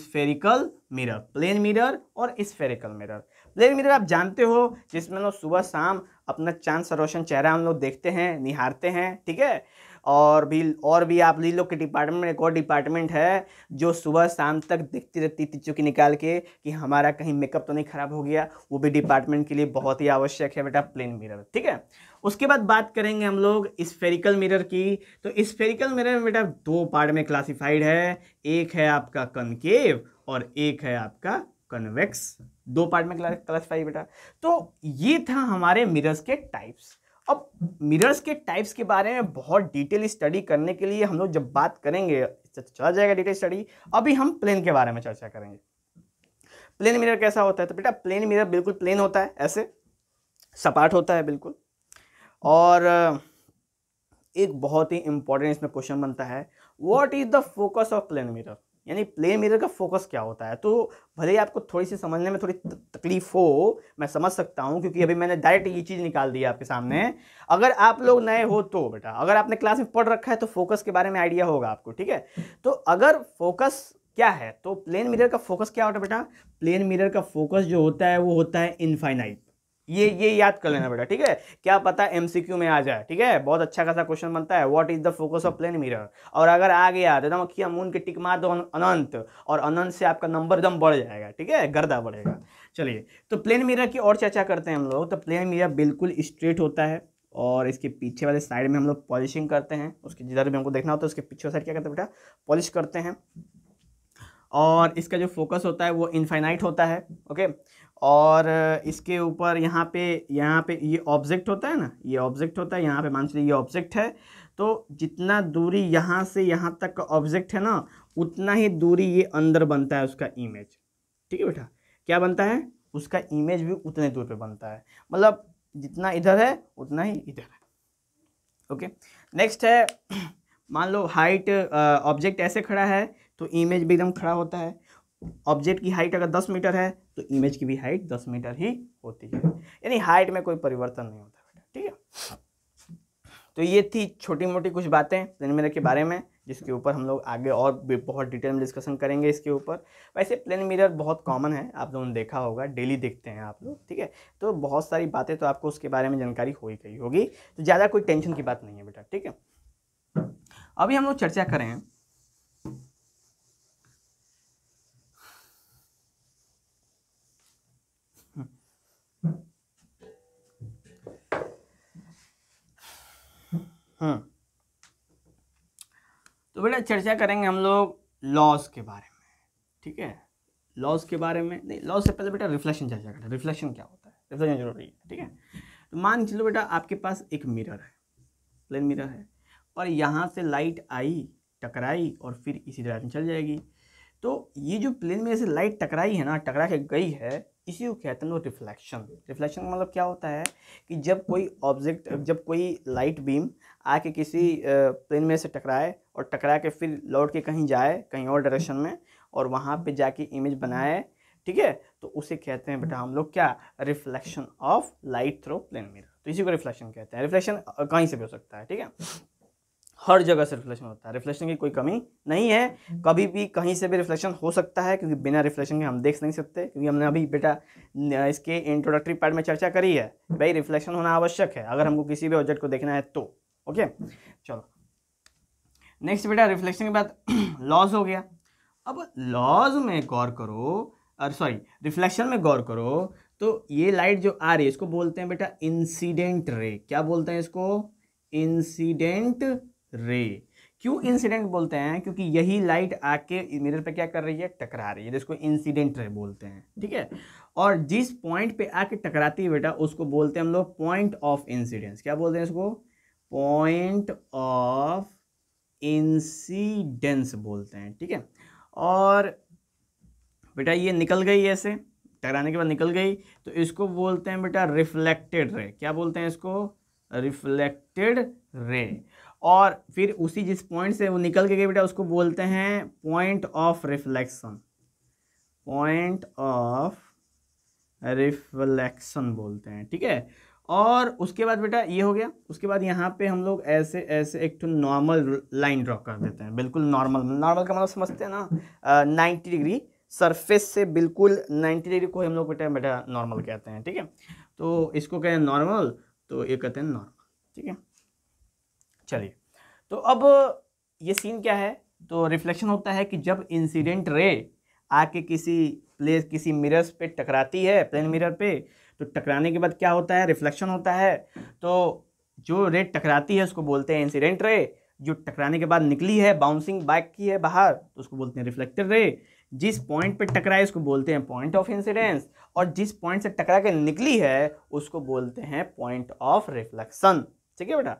स्फेरिकल मिरर प्लेन मिरर और स्फेरिकल मिरर प्लेन मिरर आप जानते हो जिसमें लोग सुबह शाम अपना चांद सरोशन चेहरा हम लोग देखते हैं निहारते हैं ठीक है और भी और भी आप ली लो के डिपार्टमेंट में एक और डिपार्टमेंट है जो सुबह शाम तक देखती रहती थी चुकी निकाल के कि हमारा कहीं मेकअप तो नहीं खराब हो गया वो भी डिपार्टमेंट के लिए बहुत ही आवश्यक है बेटा प्लेन मिरर ठीक है उसके बाद बात करेंगे हम लोग स्फेरिकल मिरर की तो स्फेरिकल मिरर में बेटा दो पार्ट में क्लासीफाइड है एक है आपका कनकेव और एक है आपका कन्वेक्स दो पार्ट में क्लासिफाई बेटा तो ये था हमारे मिरर्स के टाइप्स अब मिरर्स के टाइप्स के बारे में बहुत डिटेल स्टडी करने के लिए हम लोग जब बात करेंगे तो चला जाएगा डिटेल स्टडी अभी हम प्लेन के बारे में चर्चा करेंगे प्लेन मिरर कैसा होता है तो बेटा प्लेन मिरर बिल्कुल प्लेन होता है ऐसे सपाट होता है बिल्कुल और एक बहुत ही इंपॉर्टेंट इसमें क्वेश्चन बनता है what is the focus of plane mirror यानी प्लेन मिरर का फोकस क्या होता है तो भले ही आपको थोड़ी सी समझने में थोड़ी तकलीफ हो मैं समझ सकता हूँ क्योंकि अभी मैंने डायरेक्ट ये चीज़ निकाल दी है आपके सामने अगर आप लोग नए हो तो बेटा अगर आपने क्लास में पढ़ रखा है तो फोकस के बारे में आइडिया होगा आपको ठीक है तो अगर फोकस क्या है तो प्लेन मिरर का फोकस क्या होता है बेटा प्लेन मिरर का फोकस जो होता है वो होता है इनफाइनाइट ये ये याद कर लेना बेटा ठीक है क्या पता एमसीक्यू में आ जाए ठीक है बहुत अच्छा खासा क्वेश्चन बनता है what is the focus of plane mirror और अगर आ गया तो एकदम अखिया मून के टिक मार दो अनंत और अनंत से आपका नंबर एकदम बढ़ जाएगा ठीक है गर्दा बढ़ेगा चलिए तो प्लेन मिरर की और चर्चा करते हैं हम लोग तो प्लेन मीरा बिल्कुल स्ट्रेट होता है और इसके पीछे वाले साइड में हम लोग पॉलिशिंग करते हैं उसके जिधर भी हमको देखना होता तो है उसके पीछे साइड क्या करते हैं बेटा पॉलिश करते हैं और इसका जो फोकस होता है वो इनफाइनाइट होता है ओके और इसके ऊपर यहाँ पे यहाँ पे ये ऑब्जेक्ट होता है ना ये ऑब्जेक्ट होता है यहाँ पे मान चलिए ये ऑब्जेक्ट है तो जितना दूरी यहाँ से यहाँ तक का ऑब्जेक्ट है ना उतना ही दूरी ये अंदर बनता है उसका इमेज ठीक है बेटा क्या बनता है उसका इमेज भी उतने दूर पे बनता है मतलब जितना इधर है उतना ही इधर है ओके नेक्स्ट है मान लो हाइट ऑब्जेक्ट ऐसे खड़ा है तो इमेज भी एकदम खड़ा होता है ऑब्जेक्ट की हाइट अगर दस मीटर है तो इमेज की भी हाइट दस मीटर ही होती है यानी हाइट में कोई परिवर्तन नहीं होता बेटा ठीक है तो ये थी छोटी मोटी कुछ बातें प्लेन के बारे में जिसके ऊपर हम लोग आगे और भी बहुत डिटेल में डिस्कशन करेंगे इसके ऊपर वैसे प्लेन मिरर बहुत कॉमन है आप लोगों ने देखा होगा डेली देखते हैं आप लोग ठीक है तो बहुत सारी बातें तो आपको उसके बारे में जानकारी हो ही गई होगी तो ज़्यादा कोई टेंशन की बात नहीं है बेटा ठीक है अभी हम लोग चर्चा करें हाँ। तो बेटा चर्चा करेंगे हम लोग लॉस के बारे में ठीक है लॉस के बारे में नहीं लॉस से पहले बेटा रिफ्लेक्शन चर्चा करते हैं रिफ्लेक्शन क्या होता है रिफ्लेक्शन जरूरी है ठीक है तो मान चलो बेटा आपके पास एक मिरर है प्लेन मिरर है और यहाँ से लाइट आई टकराई और फिर इसी डायरेक्शन चल जाएगी तो ये जो प्लेन में से लाइट टकराई है ना टकरा के गई है इसी को कहते हैं रिफ्लेक्शन रिफ्लेक्शन मतलब क्या होता है कि जब कोई ऑब्जेक्ट जब कोई लाइट बीम आके किसी प्लेन में से टकराए और टकरा के फिर लौट के कहीं जाए कहीं और डायरेक्शन में और वहाँ पे जाके इमेज बनाए ठीक है तो उसे कहते हैं बेटा हम लोग क्या reflection of light through plane mirror तो इसी को रिफ्लेक्शन कहते हैं रिफ्लेक्शन कहीं से भी हो सकता है ठीक है हर जगह से रिफ्लेक्शन होता है रिफ्लेक्शन की कोई कमी नहीं है कभी भी कहीं से भी रिफ्लेक्शन हो सकता है क्योंकि बिना रिफ्लेक्शन के हम देख नहीं सकते क्योंकि हमने अभी बेटा इसके इंट्रोडक्टरी पार्ट में चर्चा करी है भाई रिफ्लेक्शन होना आवश्यक है अगर हमको किसी भी ऑब्जेक्ट को देखना है तो ओके चलो नेक्स्ट बेटा रिफ्लेक्शन के बाद लॉज हो गया अब लॉज में गौर करो और सॉरी रिफ्लेक्शन में गौर करो तो ये लाइट जो आ रही है इसको बोलते हैं बेटा इंसिडेंट रे क्या बोलते हैं इसको इंसिडेंट रे क्यों इंसिडेंट बोलते हैं क्योंकि यही लाइट आके मिरर पे क्या कर रही है टकरा रही है जिसको इंसिडेंट रे बोलते हैं ठीक है और जिस पॉइंट पे आके टकराती है बेटा उसको बोलते हैं हम लोग पॉइंट ऑफ इंसिडेंस क्या बोलते हैं इसको पॉइंट ऑफ इंसिडेंस बोलते हैं ठीक है और बेटा ये निकल गई ऐसे टकराने के बाद निकल गई तो इसको बोलते हैं बेटा रिफ्लेक्टेड रे क्या बोलते हैं इसको रिफ्लेक्टेड रे और फिर उसी जिस पॉइंट से वो निकल के गए बेटा उसको बोलते हैं point of reflection point of reflection बोलते हैं ठीक है और उसके बाद बेटा ये हो गया उसके बाद यहाँ पे हम लोग ऐसे ऐसे एक तो नॉर्मल लाइन ड्रॉ कर देते हैं बिल्कुल नॉर्मल नॉर्मल का मतलब समझते हैं ना नाइन्टी डिग्री सरफेस से बिल्कुल नाइन्टी डिग्री को हम लोग बेटा बेटा नॉर्मल कहते हैं ठीक है तो इसको कहें नॉर्मल तो ये कहते हैं नॉर्मल ठीक है चलिए तो अब ये सीन क्या है तो रिफ्लेक्शन होता है कि जब इंसिडेंट रे आके किसी प्लेस किसी मिरर्स पे टकराती है प्लेन मिरर पे तो टकराने के बाद क्या होता है रिफ्लेक्शन होता है तो जो रे टकराती है उसको बोलते हैं इंसिडेंट रे जो टकराने के बाद निकली है बाउंसिंग बैक की है बाहर तो उसको बोलते हैं रिफ्लेक्टर रे जिस पॉइंट पे टकराए उसको बोलते हैं पॉइंट ऑफ इंसिडेंस और जिस पॉइंट से टकरा के निकली है उसको बोलते हैं पॉइंट ऑफ रिफ्लेक्शन ठीक है बेटा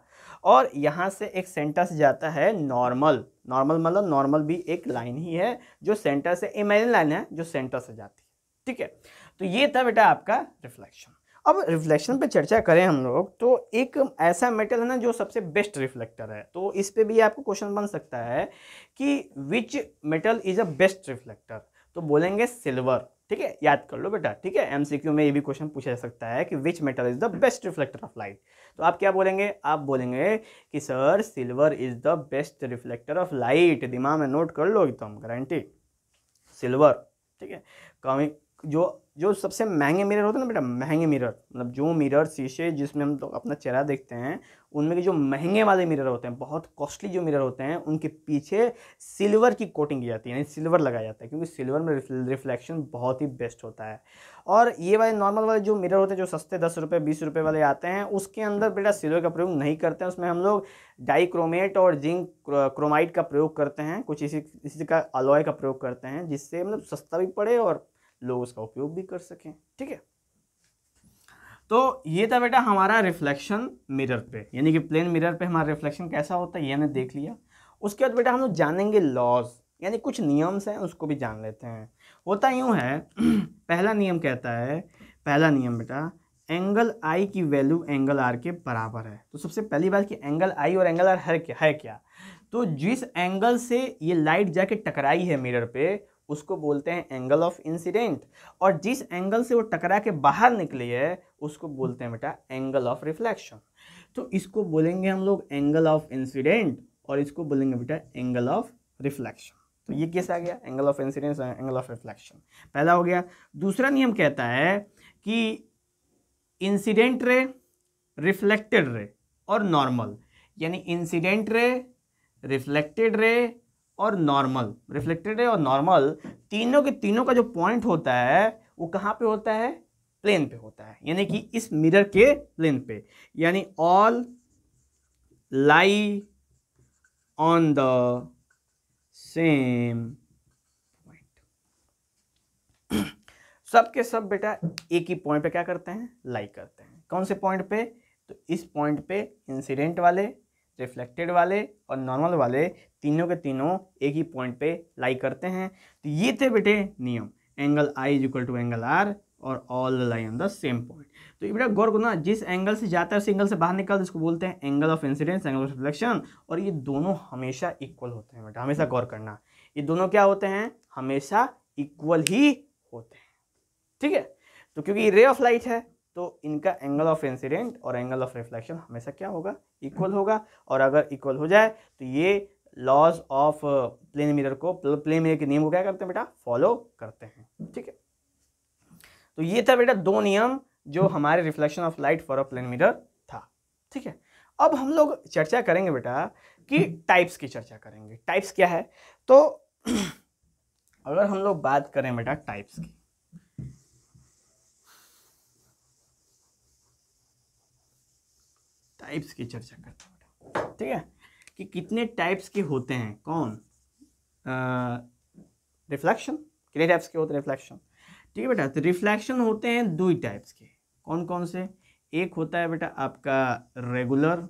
और यहाँ से एक सेंटर से जाता है नॉर्मल नॉर्मल मतलब नॉर्मल भी एक लाइन ही है जो सेंटर से इमेजिन लाइन है जो सेंटर से जाती है ठीक है तो ये था बेटा आपका रिफ्लेक्शन अब रिफ्लेक्शन पे चर्चा करें हम लोग तो एक ऐसा मेटल है ना जो सबसे बेस्ट रिफ्लेक्टर है तो इस पर भी आपको क्वेश्चन बन सकता है कि which metal is a best reflector तो बोलेंगे सिल्वर ठीक है याद कर लो बेटा ठीक है एमसीक्यू में ये भी क्वेश्चन पूछा जा सकता है कि which metal is the best reflector of light तो आप क्या बोलेंगे आप बोलेंगे कि sir silver is the best reflector of light दिमाग में नोट कर लो एकदम गारंटी सिल्वर ठीक है कमिंग जो जो सबसे महंगे मिरर होते हैं ना बेटा महंगे मिरर मतलब जो मिरर शीशे जिसमें हम तो अपना चेहरा देखते हैं उनमें के जो महंगे वाले मिरर होते हैं बहुत कॉस्टली जो मिरर होते हैं उनके पीछे सिल्वर की कोटिंग की जाती है यानी सिल्वर लगाया जाता है क्योंकि सिल्वर में रिफ्लेक्शन बहुत ही बेस्ट होता है और ये वाले नॉर्मल वाले जो मिरर होते हैं जो सस्ते दस रुपये बीस रुपये वाले आते हैं उसके अंदर बेटा सिल्वर का प्रयोग नहीं करते हैं उसमें हम लोग डाइक्रोमेट और जिंक क्रोमाइट का प्रयोग करते हैं कुछ इसी इसी का अलॉय का प्रयोग करते हैं जिससे मतलब सस्ता भी पड़े और लोग उसका उपयोग भी कर सकें ठीक है तो ये था बेटा हमारा रिफ्लेक्शन मिरर पे यानी कि प्लेन मिरर पे हमारा रिफ्लेक्शन कैसा होता है ये हमने देख लिया उसके बाद बेटा हम लोग जानेंगे लॉज यानी कुछ नियम्स हैं उसको भी जान लेते हैं होता यूँ है पहला नियम कहता है पहला नियम बेटा एंगल आई की वैल्यू एंगल आर के बराबर है तो सबसे पहली बात कि एंगल आई और एंगल आर है क्या है क्या तो जिस एंगल से ये लाइट जाके टकराई है मिरर पे उसको बोलते हैं एंगल ऑफ इंसिडेंट और जिस एंगल से वो टकरा के बाहर निकली है उसको बोलते हैं बेटा एंगल ऑफ रिफ्लेक्शन तो इसको बोलेंगे हम लोग एंगल ऑफ इंसिडेंट और इसको बोलेंगे बेटा एंगल ऑफ रिफ्लेक्शन तो ये कैसे आ गया angle of incidence angle of reflection पहला हो गया दूसरा नियम कहता है कि इंसिडेंट रे रिफ्लेक्टेड रे और नॉर्मल यानी इंसिडेंट रे रिफ्लेक्टेड रे और नॉर्मल रिफ्लेक्टेड रे और नॉर्मल तीनों के तीनों का जो पॉइंट होता है वो कहाँ पे होता है प्लेन पे होता है यानी कि इस मिरर के प्लेन पे यानी all lie on the same point सब के सब बेटा एक ही पॉइंट पे क्या करते हैं लाई करते हैं कौन से पॉइंट पे तो इस पॉइंट पे इंसिडेंट वाले रिफ्लेक्टेड वाले और नॉर्मल वाले तीनों के तीनों एक ही पॉइंट पे लाई करते हैं तो ये थे बेटे नियम angle I is equal to angle R और all lie on the same point तो ये बेटा गौर को ना जिस एंगल से जाता है उस एंगल से बाहर निकलता है इसको बोलते हैं angle of incidence angle of reflection और ये दोनों हमेशा इक्वल होते हैं बेटा हमेशा गौर करना ये दोनों क्या होते हैं हमेशा इक्वल ही होते हैं ठीक है तो क्योंकि रे ऑफ लाइट है तो इनका एंगल ऑफ इंसिडेंट और एंगल ऑफ रिफ्लेक्शन हमेशा क्या होगा इक्वल होगा और अगर इक्वल हो जाए तो ये लॉज ऑफ प्लेन मिरर को प्लेन मिरर के नियम को क्या करते हैं बेटा फॉलो करते हैं ठीक है तो ये था बेटा दो नियम जो हमारे reflection of light for a plane mirror था ठीक है अब हम लोग चर्चा करेंगे बेटा कि टाइप्स की चर्चा करेंगे टाइप्स क्या है तो अगर हम लोग बात करें बेटा टाइप्स की टाइप्स की चर्चा करते हैं ठीक है कि कितने टाइप्स के होते हैं कौन रिफ्लेक्शन कितने टाइप्स के होते हैं रिफ्लेक्शन ठीक है बेटा तो रिफ्लेक्शन होते हैं दो ही टाइप्स के कौन कौन से एक होता है बेटा आपका रेगुलर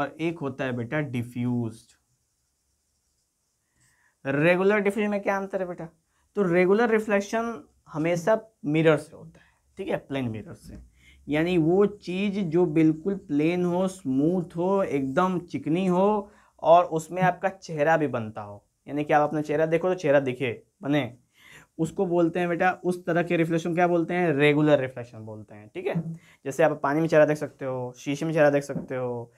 और एक होता है बेटा डिफ्यूज रेगुलर डिफ्यूज में क्या अंतर है बेटा तो रेगुलर रिफ्लेक्शन हमेशा मिरर से होता है ठीक है प्लेन मिरर से यानी वो चीज़ जो बिल्कुल प्लेन हो स्मूथ हो एकदम चिकनी हो और उसमें आपका चेहरा भी बनता हो यानी कि आप अपना चेहरा देखो तो चेहरा दिखे बने उसको बोलते हैं बेटा उस तरह के रिफ्लेक्शन क्या बोलते हैं रेगुलर रिफ्लेक्शन बोलते हैं ठीक है जैसे आप पानी में चेहरा देख सकते हो शीशे में चेहरा देख सकते हो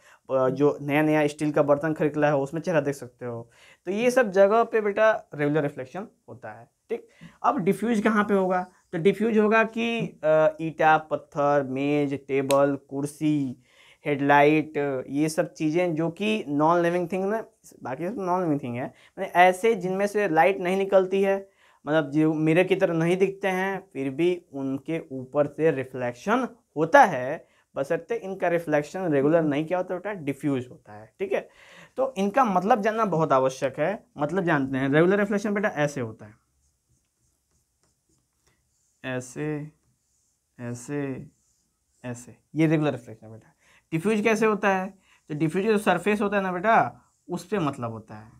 जो नया नया स्टील का बर्तन खरीदला है उसमें चेहरा देख सकते हो तो ये सब जगह पे बेटा रेगुलर रिफ्लेक्शन होता है ठीक अब डिफ्यूज कहाँ पे होगा तो डिफ्यूज होगा कि ईटा पत्थर मेज टेबल कुर्सी हेडलाइट ये सब चीज़ें जो कि नॉन लिविंग थिंग में बाकी सब नॉन लिविंग थिंग है मतलब ऐसे जिनमें से लाइट नहीं निकलती है मतलब जो मिरर की तरह नहीं दिखते हैं फिर भी उनके ऊपर से रिफ्लेक्शन होता है बसरते इनका रिफ्लेक्शन हम्म। रेगुलर नहीं क्या होता होता है डिफ्यूज होता है ठीक है तो इनका मतलब जानना बहुत आवश्यक है मतलब जानते हैं रेगुलर रिफ्लेक्शन बेटा ऐसे होता है ऐसे ऐसे ऐसे ये रेगुलर रिफ्लेक्शन बेटा डिफ्यूज कैसे होता है तो डिफ्यूज जो सरफेस होता है ना बेटा उस पर मतलब होता है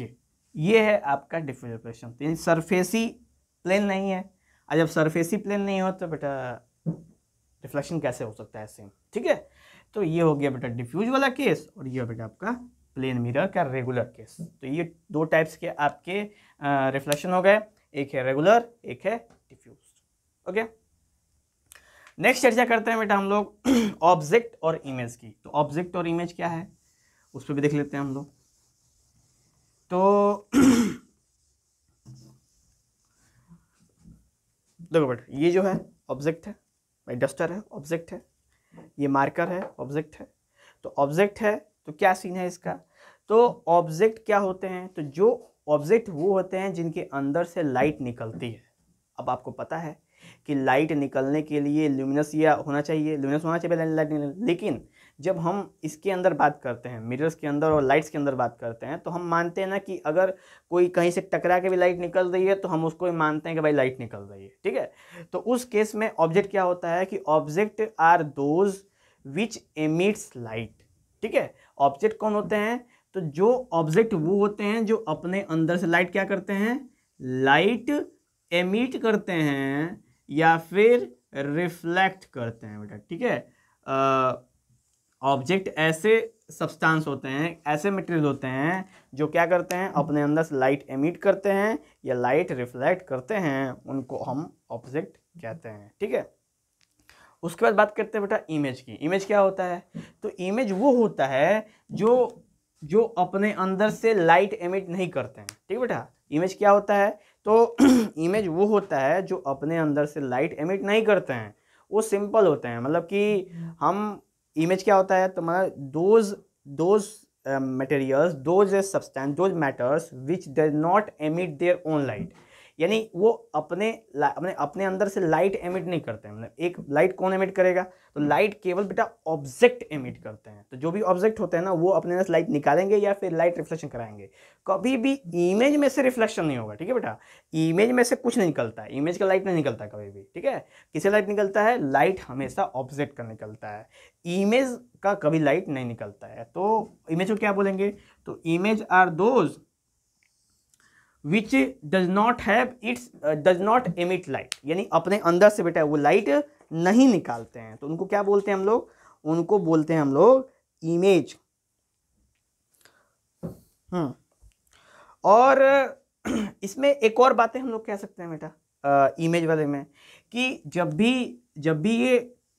ये ये है आपका डिफ्यूज रिफ्लेक्शन तो यानी सरफेसी प्लेन नहीं है और जब सरफेसी प्लेन नहीं हो तो बेटा रिफ्लेक्शन कैसे हो सकता है सेम ठीक है तो ये हो गया बेटा डिफ्यूज वाला केस और ये बेटा आपका प्लेन मिरर का रेगुलर केस तो ये दो टाइप्स के आपके रिफ्लेक्शन हो गए एक है रेगुलर एक है डिफ्यूज ओके नेक्स्ट चर्चा करते हैं बेटा हम लोग ऑब्जेक्ट और इमेज की तो ऑब्जेक्ट और इमेज क्या है उस पर भी देख लेते हैं हम लोग तो देखो बेटा ये जो है ऑब्जेक्ट है भाई डस्टर है ऑब्जेक्ट है ये मार्कर है ऑब्जेक्ट है तो ऑब्जेक्ट है तो क्या सीन है इसका तो ऑब्जेक्ट क्या होते हैं तो जो ऑब्जेक्ट वो होते हैं जिनके अंदर से लाइट निकलती है अब आपको पता है कि लाइट निकलने के लिए ल्यूमिनस या होना चाहिए ल्यूमिनस होना चाहिए लाइट लेकिन जब हम इसके अंदर बात करते हैं मिरर्स के अंदर और लाइट्स के अंदर बात करते हैं तो हम मानते हैं ना कि अगर कोई कहीं से टकरा के भी लाइट निकल रही है तो हम उसको मानते हैं कि भाई लाइट निकल रही है ठीक है तो उस केस में ऑब्जेक्ट क्या होता है कि object are those which emits light ठीक है ऑब्जेक्ट कौन होते हैं तो जो ऑब्जेक्ट वो होते हैं जो अपने अंदर से लाइट क्या करते हैं लाइट एमिट करते हैं या फिर रिफ्लेक्ट करते हैं बेटा ठीक है ऑब्जेक्ट ऐसे सब्सटेंस होते हैं ऐसे मटेरियल होते हैं जो क्या करते हैं अपने अंदर से लाइट एमिट करते हैं या लाइट रिफ्लेक्ट करते हैं उनको हम ऑब्जेक्ट कहते हैं ठीक है उसके बाद बात करते हैं बेटा इमेज की इमेज क्या होता है तो इमेज वो होता है जो जो अपने अंदर से लाइट एमिट नहीं करते हैं ठीक बेटा इमेज क्या होता है तो इमेज वो होता है जो अपने अंदर से लाइट एमिट नहीं करते हैं वो सिंपल होते हैं मतलब कि हम इमेज क्या होता है तो मतलब those those materials those substance those matters which does not emit their own light यानी वो अपने अपने अपने अंदर से लाइट एमिट नहीं करते हैं मतलब एक लाइट कौन एमिट करेगा तो लाइट केवल बेटा ऑब्जेक्ट एमिट करते हैं तो जो भी ऑब्जेक्ट होते हैं ना वो अपने अंदर लाइट निकालेंगे या फिर लाइट रिफ्लेक्शन कराएंगे कभी भी इमेज में से रिफ्लेक्शन नहीं होगा ठीक है बेटा इमेज में से कुछ नहीं निकलता है इमेज का लाइट नहीं निकलता कभी भी ठीक है किसे लाइट निकलता है लाइट हमेशा ऑब्जेक्ट का निकलता है इमेज का कभी लाइट नहीं निकलता है तो इमेज को क्या बोलेंगे तो image are those which does not have its does not emit light यानी अपने अंदर से बेटा वो लाइट नहीं निकालते हैं तो उनको क्या बोलते हैं हम लोग उनको बोलते हैं हम लोग इमेज हम्म और इसमें एक और बातें हम लोग कह सकते हैं बेटा इमेज वाले में कि जब भी जब भी ये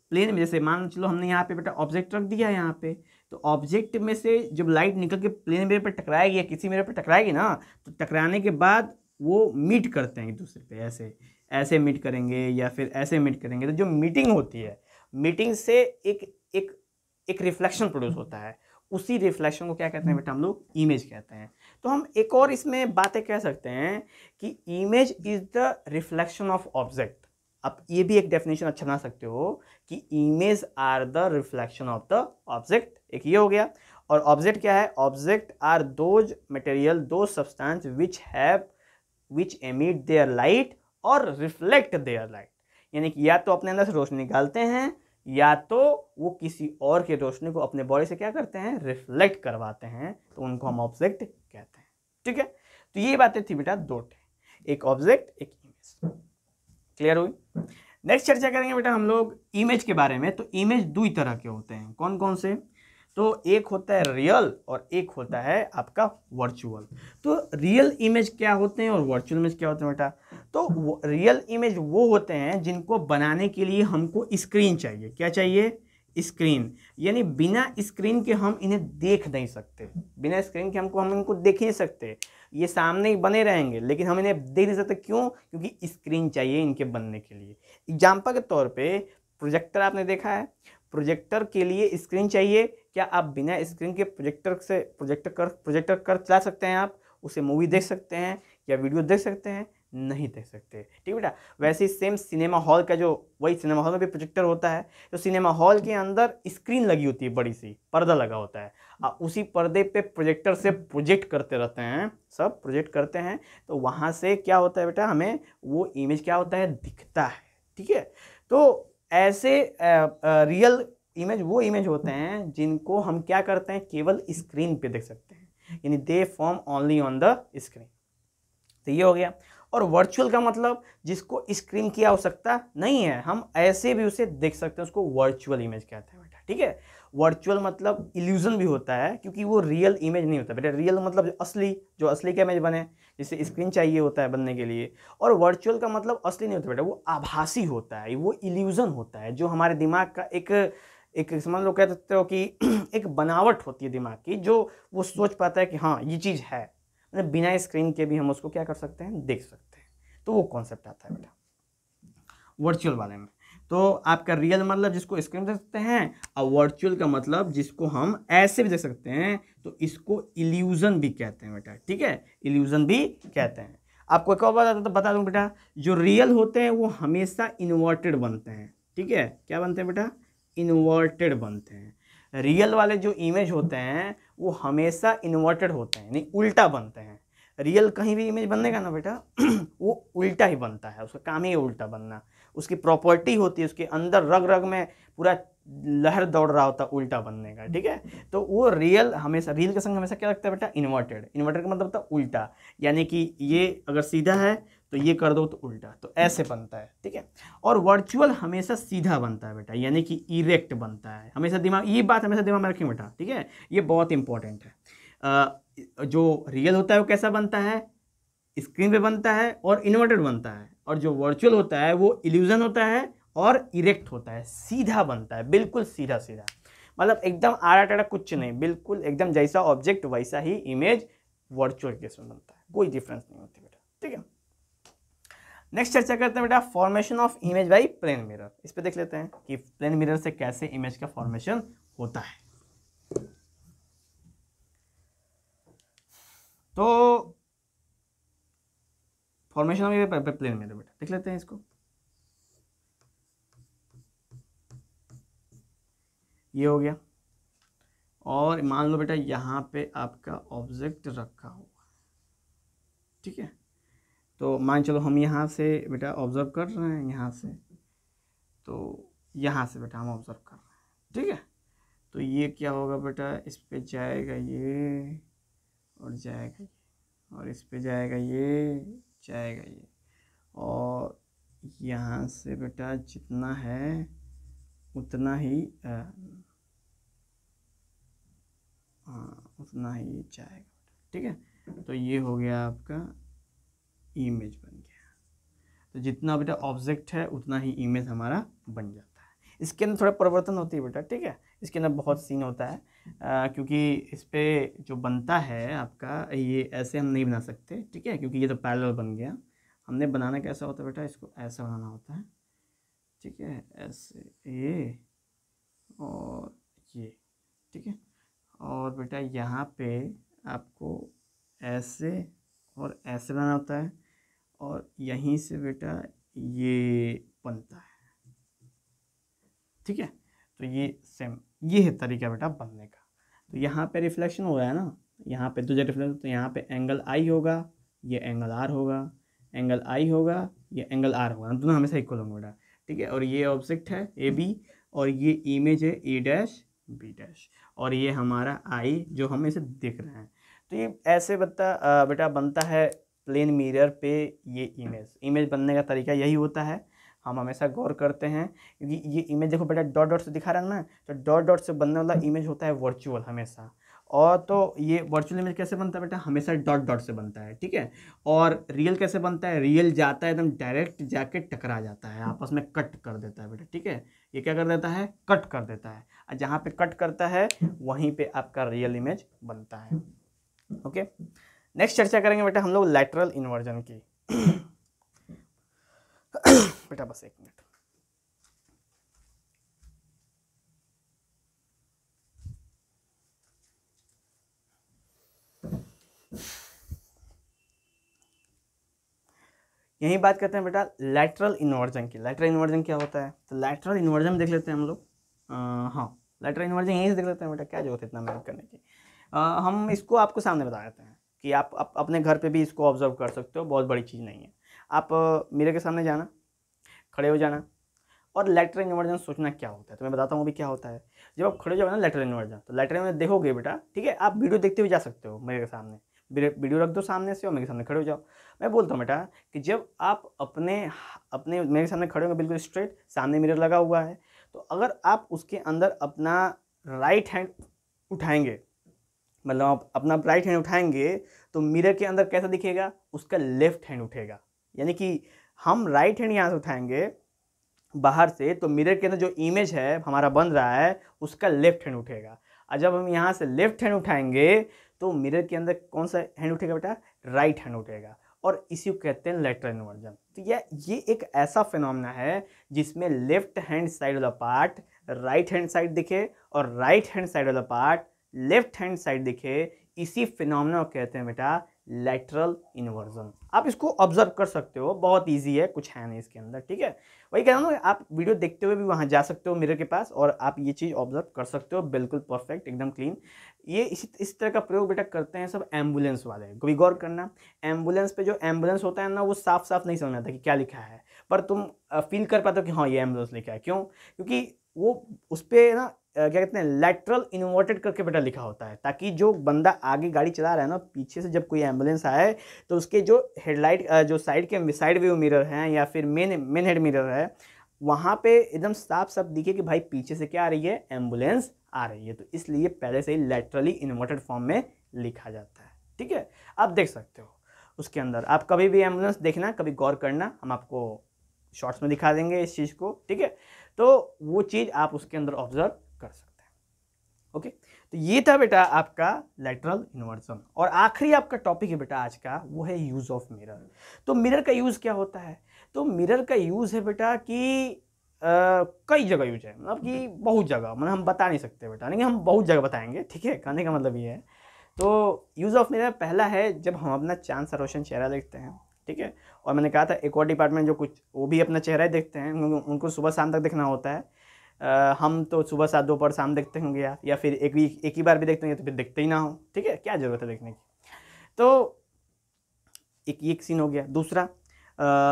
प्लेन में जैसे मान चलो हमने यहाँ पे बेटा ऑब्जेक्ट रख दिया है यहाँ पे तो ऑब्जेक्ट में से जब लाइट निकल के प्लेन मेरे पर टकराएगी या किसी मेरे पर टकराएगी ना तो टकराने के बाद वो मीट करते हैं एक दूसरे पे ऐसे ऐसे मीट करेंगे या फिर ऐसे मीट करेंगे तो जो मीटिंग होती है मीटिंग से एक एक एक रिफ्लेक्शन प्रोड्यूस होता है उसी रिफ्लेक्शन को क्या कहते हैं बेटा हम लोग इमेज कहते हैं तो हम एक और इसमें बातें कह सकते हैं कि image is the reflection of object आप ये भी एक डेफिनेशन अच्छा बना सकते हो कि image are the reflection of the object एक ये हो गया और ऑब्जेक्ट क्या है object are those material those substance which have which emit their light और रिफ्लेक्ट देयर लाइट यानी कि या तो अपने अंदर से रोशनी निकालते हैं या तो वो किसी और की रोशनी को अपने बॉडी से क्या करते हैं रिफ्लेक्ट करवाते हैं तो उनको हम ऑब्जेक्ट कहते हैं ठीक है तो ये बातें थी बेटा दो एक ऑब्जेक्ट एक इमेज क्लियर हुई नेक्स्ट चर्चा करेंगे बेटा हम लोग इमेज के बारे में तो इमेज दो ही तरह के होते हैं कौन कौन से तो एक होता है रियल और एक होता है आपका वर्चुअल तो रियल इमेज क्या होते हैं और वर्चुअल इमेज क्या होते हैं बेटा तो रियल इमेज वो होते हैं जिनको बनाने के लिए हमको स्क्रीन चाहिए क्या चाहिए स्क्रीन यानी बिना स्क्रीन के हम इन्हें देख नहीं सकते बिना स्क्रीन के हमको हम इनको देख नहीं सकते ये सामने ही बने रहेंगे लेकिन हम इन्हें देख नहीं सकते क्यों क्योंकि स्क्रीन चाहिए इनके बनने के लिए एग्जाम्पल के तौर पे प्रोजेक्टर आपने देखा है प्रोजेक्टर के लिए स्क्रीन चाहिए क्या आप बिना स्क्रीन के प्रोजेक्टर से प्रोजेक्टर कर प्रोजेक्टर कर चला सकते हैं आप उसे मूवी देख सकते हैं या वीडियो देख सकते हैं नहीं देख सकते ठीक बेटा वैसे ही सेम सिनेमा हॉल का जो वही सिनेमा हॉल में भी प्रोजेक्टर होता है तो सिनेमा हॉल के अंदर स्क्रीन लगी होती है बड़ी सी पर्दा लगा होता है आ, उसी पर्दे पे प्रोजेक्टर से प्रोजेक्ट करते रहते हैं सब प्रोजेक्ट करते हैं तो वहाँ से क्या होता है बेटा हमें वो इमेज क्या होता है दिखता है ठीक है तो ऐसे आ, आ, रियल इमेज वो इमेज होते हैं जिनको हम क्या करते हैं केवल स्क्रीन पे देख सकते हैं यानी they form only on the screen तो ये हो गया और वर्चुअल का मतलब जिसको स्क्रीन की आवश्यकता नहीं है हम ऐसे भी उसे देख सकते हैं उसको वर्चुअल इमेज कहते हैं बेटा ठीक है वर्चुअल मतलब इल्यूजन भी होता है क्योंकि वो रियल इमेज नहीं होता बेटा रियल मतलब असली जो असली का इमेज बने जिसे स्क्रीन चाहिए होता है बनने के लिए और वर्चुअल का मतलब असली नहीं होता बेटा वो आभासी होता है वो इल्यूजन होता है जो हमारे दिमाग का एक एक समझ लो कह सकते हो कि एक बनावट होती है दिमाग की जो वो सोच पाता है कि हाँ ये चीज़ है मतलब बिना स्क्रीन के भी हम उसको क्या कर सकते हैं देख सकते हैं तो वो कॉन्सेप्ट आता है बेटा वर्चुअल वाले में तो आपका रियल मतलब जिसको स्क्रीन देख सकते हैं और वर्चुअल का मतलब जिसको हम ऐसे भी देख सकते हैं तो इसको इल्यूज़न भी कहते हैं बेटा ठीक है इल्यूज़न भी कहते हैं आपको एक और बात तो बता दूँ बेटा जो रियल होते हैं वो हमेशा इन्वर्टेड बनते हैं ठीक है क्या बनते हैं बेटा इन्वर्टेड बनते हैं रियल वाले जो इमेज होते हैं वो हमेशा इन्वर्टेड होते हैं यानी उल्टा बनते हैं रियल कहीं भी इमेज बनेगा ना बेटा वो उल्टा ही बनता है उसका काम ही उल्टा बनना उसकी प्रॉपर्टी होती है उसके अंदर रग रग में पूरा लहर दौड़ रहा होता उल्टा बनने का ठीक है तो वो रियल हमेशा रियल के संग हमेशा क्या लगता है बेटा इन्वर्टेड इन्वर्टेड का मतलब होता है उल्टा यानी कि ये अगर सीधा है तो ये कर दो तो उल्टा तो ऐसे बनता है ठीक है और वर्चुअल हमेशा सीधा बनता है बेटा यानी कि इरेक्ट बनता है हमेशा दिमाग ये बात हमेशा दिमाग में रखें बेटा ठीक है ये बहुत इंपॉर्टेंट है जो रियल होता है वो कैसा बनता है स्क्रीन पे बनता है और इन्वर्टेड बनता है और जो वर्चुअल होता है वो इल्यूजन होता है और इरेक्ट होता है सीधा बनता है बिल्कुल सीधा सीधा मतलब एकदम आड़ा टाड़ा कुछ नहीं बिल्कुल एकदम जैसा ऑब्जेक्ट वैसा ही इमेज वर्चुअल केस में बनता है कोई डिफरेंस नहीं होती बेटा ठीक है नेक्स्ट चर्चा करते हैं बेटा formation of image by plane mirror इस पर देख लेते हैं कि प्लेन मिरर से कैसे इमेज का फॉर्मेशन होता है तो फॉर्मेशन ऑफ प्लेन मिरर बेटा देख लेते हैं इसको ये हो गया और मान लो बेटा यहां पे आपका ऑब्जेक्ट रखा हुआ ठीक है तो मान चलो हम यहाँ से बेटा ऑब्ज़र्व कर रहे हैं यहाँ से तो यहाँ से बेटा हम ऑब्ज़र्व कर रहे हैं ठीक है तो ये क्या होगा बेटा इस पर जाएगा ये और जाएगा ये और इस पर जाएगा ये जाएगा ये और यहाँ से बेटा जितना है उतना ही हाँ उतना ही जाएगा ठीक है तो ये हो गया आपका इमेज बन गया तो जितना बेटा ऑब्जेक्ट है उतना ही इमेज हमारा बन जाता है इसके अंदर थोड़ा परिवर्तन होती है बेटा ठीक है इसके अंदर बहुत सीन होता है आ, क्योंकि इस पर जो बनता है आपका ये ऐसे हम नहीं बना सकते ठीक है क्योंकि ये तो पैरल बन गया हमने बनाना कैसा होता है बेटा इसको ऐसा बनाना होता है ठीक है ऐसे ये और ये ठीक है और बेटा यहाँ पे आपको ऐसे और ऐसे बनाना होता है और यहीं से बेटा ये बनता है ठीक है तो ये सेम ये है तरीका बेटा बनने का तो यहाँ पे रिफ्लेक्शन हो रहा है ना यहाँ पे दूसरा रिफ्लेक्शन तो यहाँ पे एंगल आई होगा ये एंगल आर होगा एंगल आई होगा ये एंगल आर होगा दोनों हमेशा इक्वल होंगे बेटा ठीक है और ये ऑब्जेक्ट है ए बी और ये इमेज है ए डैश बी डैश और ये हमारा आई जो हम इसे देख रहे हैं तो ये ऐसे बता बेटा बनता है प्लेन मिरर पे ये इमेज इमेज बनने का तरीका यही होता है हम हमेशा गौर करते हैं क्योंकि ये इमेज देखो बेटा डॉट डॉट से दिखा रहा है ना तो डॉट डॉट से बनने वाला इमेज होता है वर्चुअल हमेशा और तो ये वर्चुअल इमेज कैसे बनता है बेटा हमेशा डॉट डॉट से बनता है ठीक है और रियल कैसे बनता है रियल जाता है एकदम डायरेक्ट जाके टकरा जाता है आपस में कट कर देता है बेटा ठीक है ये क्या कर देता है कट कर देता है और जहाँ पे कट करता है वहीं पे आपका रियल इमेज बनता है ओके okay? नेक्स्ट चर्चा करेंगे बेटा हम लोग लेटरल इन्वर्जन की बेटा बस एक मिनट यही बात करते हैं बेटा लेटरल इन्वर्जन की लेटरल इन्वर्जन क्या होता है तो लेटरल इन्वर्जन देख लेते हैं हम लोग हाँ लेटरल इन्वर्जन यहीं से देख लेते हैं बेटा क्या जरूरत है इतना मेहनत करने की आ, हम इसको आपको सामने बता देते हैं कि आप अप, अपने घर पे भी इसको ऑब्जर्व कर सकते हो बहुत बड़ी चीज़ नहीं है आप मेरे के सामने जाना खड़े हो जाना और लेटर इन्वर्जन सोचना क्या होता है तो मैं बताता हूँ अभी क्या होता है जब आप खड़े हो जाओ ना लेटर इन्वर्जन तो लेटर इन्वर्जन देखोगे बेटा ठीक है आप वीडियो देखते हुए जा सकते हो मेरे के सामने वीडियो रख दो सामने से और मेरे सामने खड़े हो जाओ मैं बोलता हूँ बेटा कि जब आप अपने अपने मेरे सामने खड़े होंगे बिल्कुल स्ट्रेट सामने मिरर लगा हुआ है तो अगर आप उसके अंदर अपना राइट हैंड उठाएंगे मतलब आप अपना राइट हैंड उठाएंगे तो मिरर के अंदर कैसा दिखेगा उसका लेफ्ट हैंड उठेगा यानी कि हम राइट हैंड यहाँ से उठाएंगे बाहर से तो मिरर के अंदर जो इमेज है हमारा बन रहा है उसका लेफ्ट हैंड उठेगा और जब हम यहाँ से लेफ्ट हैंड उठाएंगे तो मिरर के अंदर कौन सा हैंड उठेगा बेटा राइट हैंड उठेगा और इसी को कहते हैं लेटर इन्वर्जन तो यह ये एक ऐसा फिनमिना है जिसमें लेफ्ट हैंड साइड वाला पार्ट राइट हैंड साइड दिखे और राइट हैंड साइड वाला पार्ट लेफ्ट हैंड साइड दिखे इसी फिनोमिना को कहते हैं बेटा लेटरल इन्वर्जन आप इसको ऑब्जर्व कर सकते हो बहुत इजी है कुछ है नहीं इसके अंदर ठीक है वही कह रहा हूँ आप वीडियो देखते हुए भी वहाँ जा सकते हो मिरर के पास और आप ये चीज़ ऑब्जर्व कर सकते हो बिल्कुल परफेक्ट एकदम क्लीन ये इसी इस तरह का प्रयोग बेटा करते हैं सब एम्बुलेंस वाले कभी गौर करना एम्बुलेंस पे जो एम्बुलेंस होता है ना वो साफ साफ नहीं समझ आता कि क्या लिखा है पर तुम फील कर पाते हो कि हाँ ये एम्बुलेंस लिखा है क्यों क्योंकि वो उस पर ना क्या कहते हैं लेटरल इन्वर्टेड करके बेटा लिखा होता है ताकि जो बंदा आगे गाड़ी चला रहा है ना पीछे से जब कोई एम्बुलेंस आए तो उसके जो हेडलाइट जो साइड के साइड व्यू मिरर हैं या फिर मेन मेन हेड मिरर है वहाँ पे एकदम साफ साफ दिखे कि भाई पीछे से क्या आ रही है एम्बुलेंस आ रही है तो इसलिए पहले से ही लेटरली इन्वर्टेड फॉर्म में लिखा जाता है ठीक है आप देख सकते हो उसके अंदर आप कभी भी एम्बुलेंस देखना कभी गौर करना हम आपको शॉर्ट्स में दिखा देंगे इस चीज़ को ठीक है तो वो चीज़ आप उसके अंदर ऑब्जर्व कर सकते हैं ओके तो ये था बेटा आपका लेटरल इन्वर्जन और आखिरी आपका टॉपिक है बेटा आज का वो है यूज़ ऑफ मिरर तो मिरर का यूज़ क्या होता है तो मिरर का यूज़ है बेटा कि कई जगह यूज है मतलब कि बहुत जगह मतलब हम बता नहीं सकते बेटा नहीं हम बहुत जगह बताएंगे ठीक है कहने का मतलब ये है तो यूज़ ऑफ मिरर पहला है जब हम अपना चांद सा रोशन चेहरा देखते हैं ठीक है और मैंने कहा था एक और डिपार्टमेंट जो कुछ वो भी अपना चेहरा ही देखते हैं उनको सुबह शाम तक देखना होता है आ, हम तो सुबह सात दोपहर शाम देखते होंगे या या फिर एक भी एक ही बार भी देखते होंगे तो फिर देखते ही ना हो ठीक है क्या ज़रूरत है देखने की तो एक एक सीन हो गया दूसरा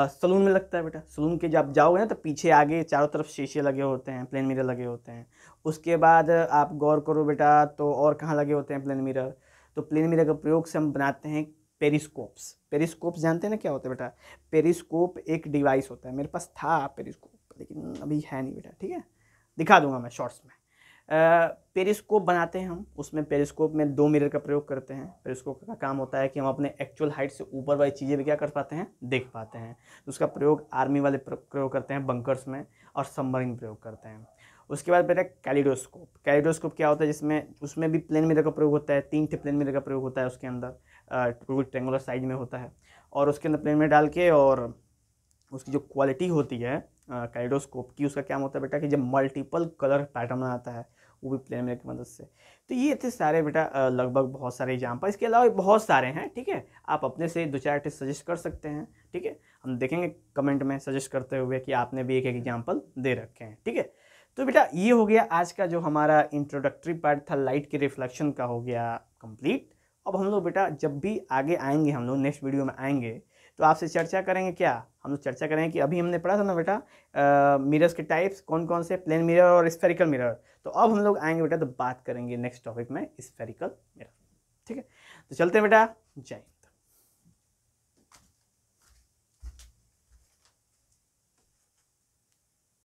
सलून में लगता है बेटा सलून के जब जाओगे ना तो पीछे आगे चारों तरफ शीशे लगे होते हैं प्लेन मिरर लगे होते हैं उसके बाद आप गौर करो बेटा तो और कहाँ लगे होते हैं प्लेन मिरर तो प्लेन मिरर का प्रयोग से हम बनाते हैं पेरिस्कोप्स पेरिस्कोप्स जानते हैं ना क्या होता है बेटा पेरिस्कोप एक डिवाइस होता है मेरे पास था पेरिस्कोप लेकिन अभी है नहीं बेटा ठीक है दिखा दूंगा मैं शॉर्ट्स में पेरिस्कोप बनाते हैं हम उसमें पेरिस्कोप में दो मिरर का प्रयोग करते हैं पेरिस्कोप का काम होता है कि हम अपने एक्चुअल हाइट से ऊपर वाली चीज़ें भी क्या कर पाते हैं देख पाते हैं तो उसका प्रयोग आर्मी वाले प्रयोग करते हैं बंकर्स में और सबमरीन प्रयोग करते हैं उसके बाद बेटा कैलिडोस्कोप कैलिडोस्कोप क्या होता है जिसमें उसमें भी प्लेन मिरर का प्रयोग होता है तीन थे प्लेन मिरर का प्रयोग होता है उसके अंदर टू ट्रेंगुलर साइज में होता है और उसके अंदर प्लेन में डाल के और उसकी जो क्वालिटी होती है कैलिडोस्कोप की उसका क्या होता मतलब है बेटा कि जब मल्टीपल कलर पैटर्न आता है वो भी प्लेन मेरे की मदद से तो ये थे सारे बेटा लगभग बहुत सारे एग्जाम्पल इसके अलावा बहुत सारे हैं ठीक है आप अपने से दो चार टेस्ट सजेस्ट कर सकते हैं ठीक है हम देखेंगे कमेंट में सजेस्ट करते हुए कि आपने भी एक एक एग्जाम्पल दे रखे हैं ठीक है तो बेटा ये हो गया आज का जो हमारा इंट्रोडक्टरी पार्ट था लाइट के रिफ्लेक्शन का हो गया कंप्लीट अब हम लोग बेटा जब भी आगे आएंगे हम लोग नेक्स्ट वीडियो में आएंगे तो आपसे चर्चा करेंगे क्या हम लोग तो चर्चा करेंगे कि अभी हमने पढ़ा था ना बेटा मिरर्स के टाइप्स कौन कौन से प्लेन मिरर और स्फेरिकल मिरर तो अब हम लोग आएंगे बेटा तो बात करेंगे नेक्स्ट टॉपिक में स्फेरिकल मिरर ठीक है तो चलते हैं बेटा जय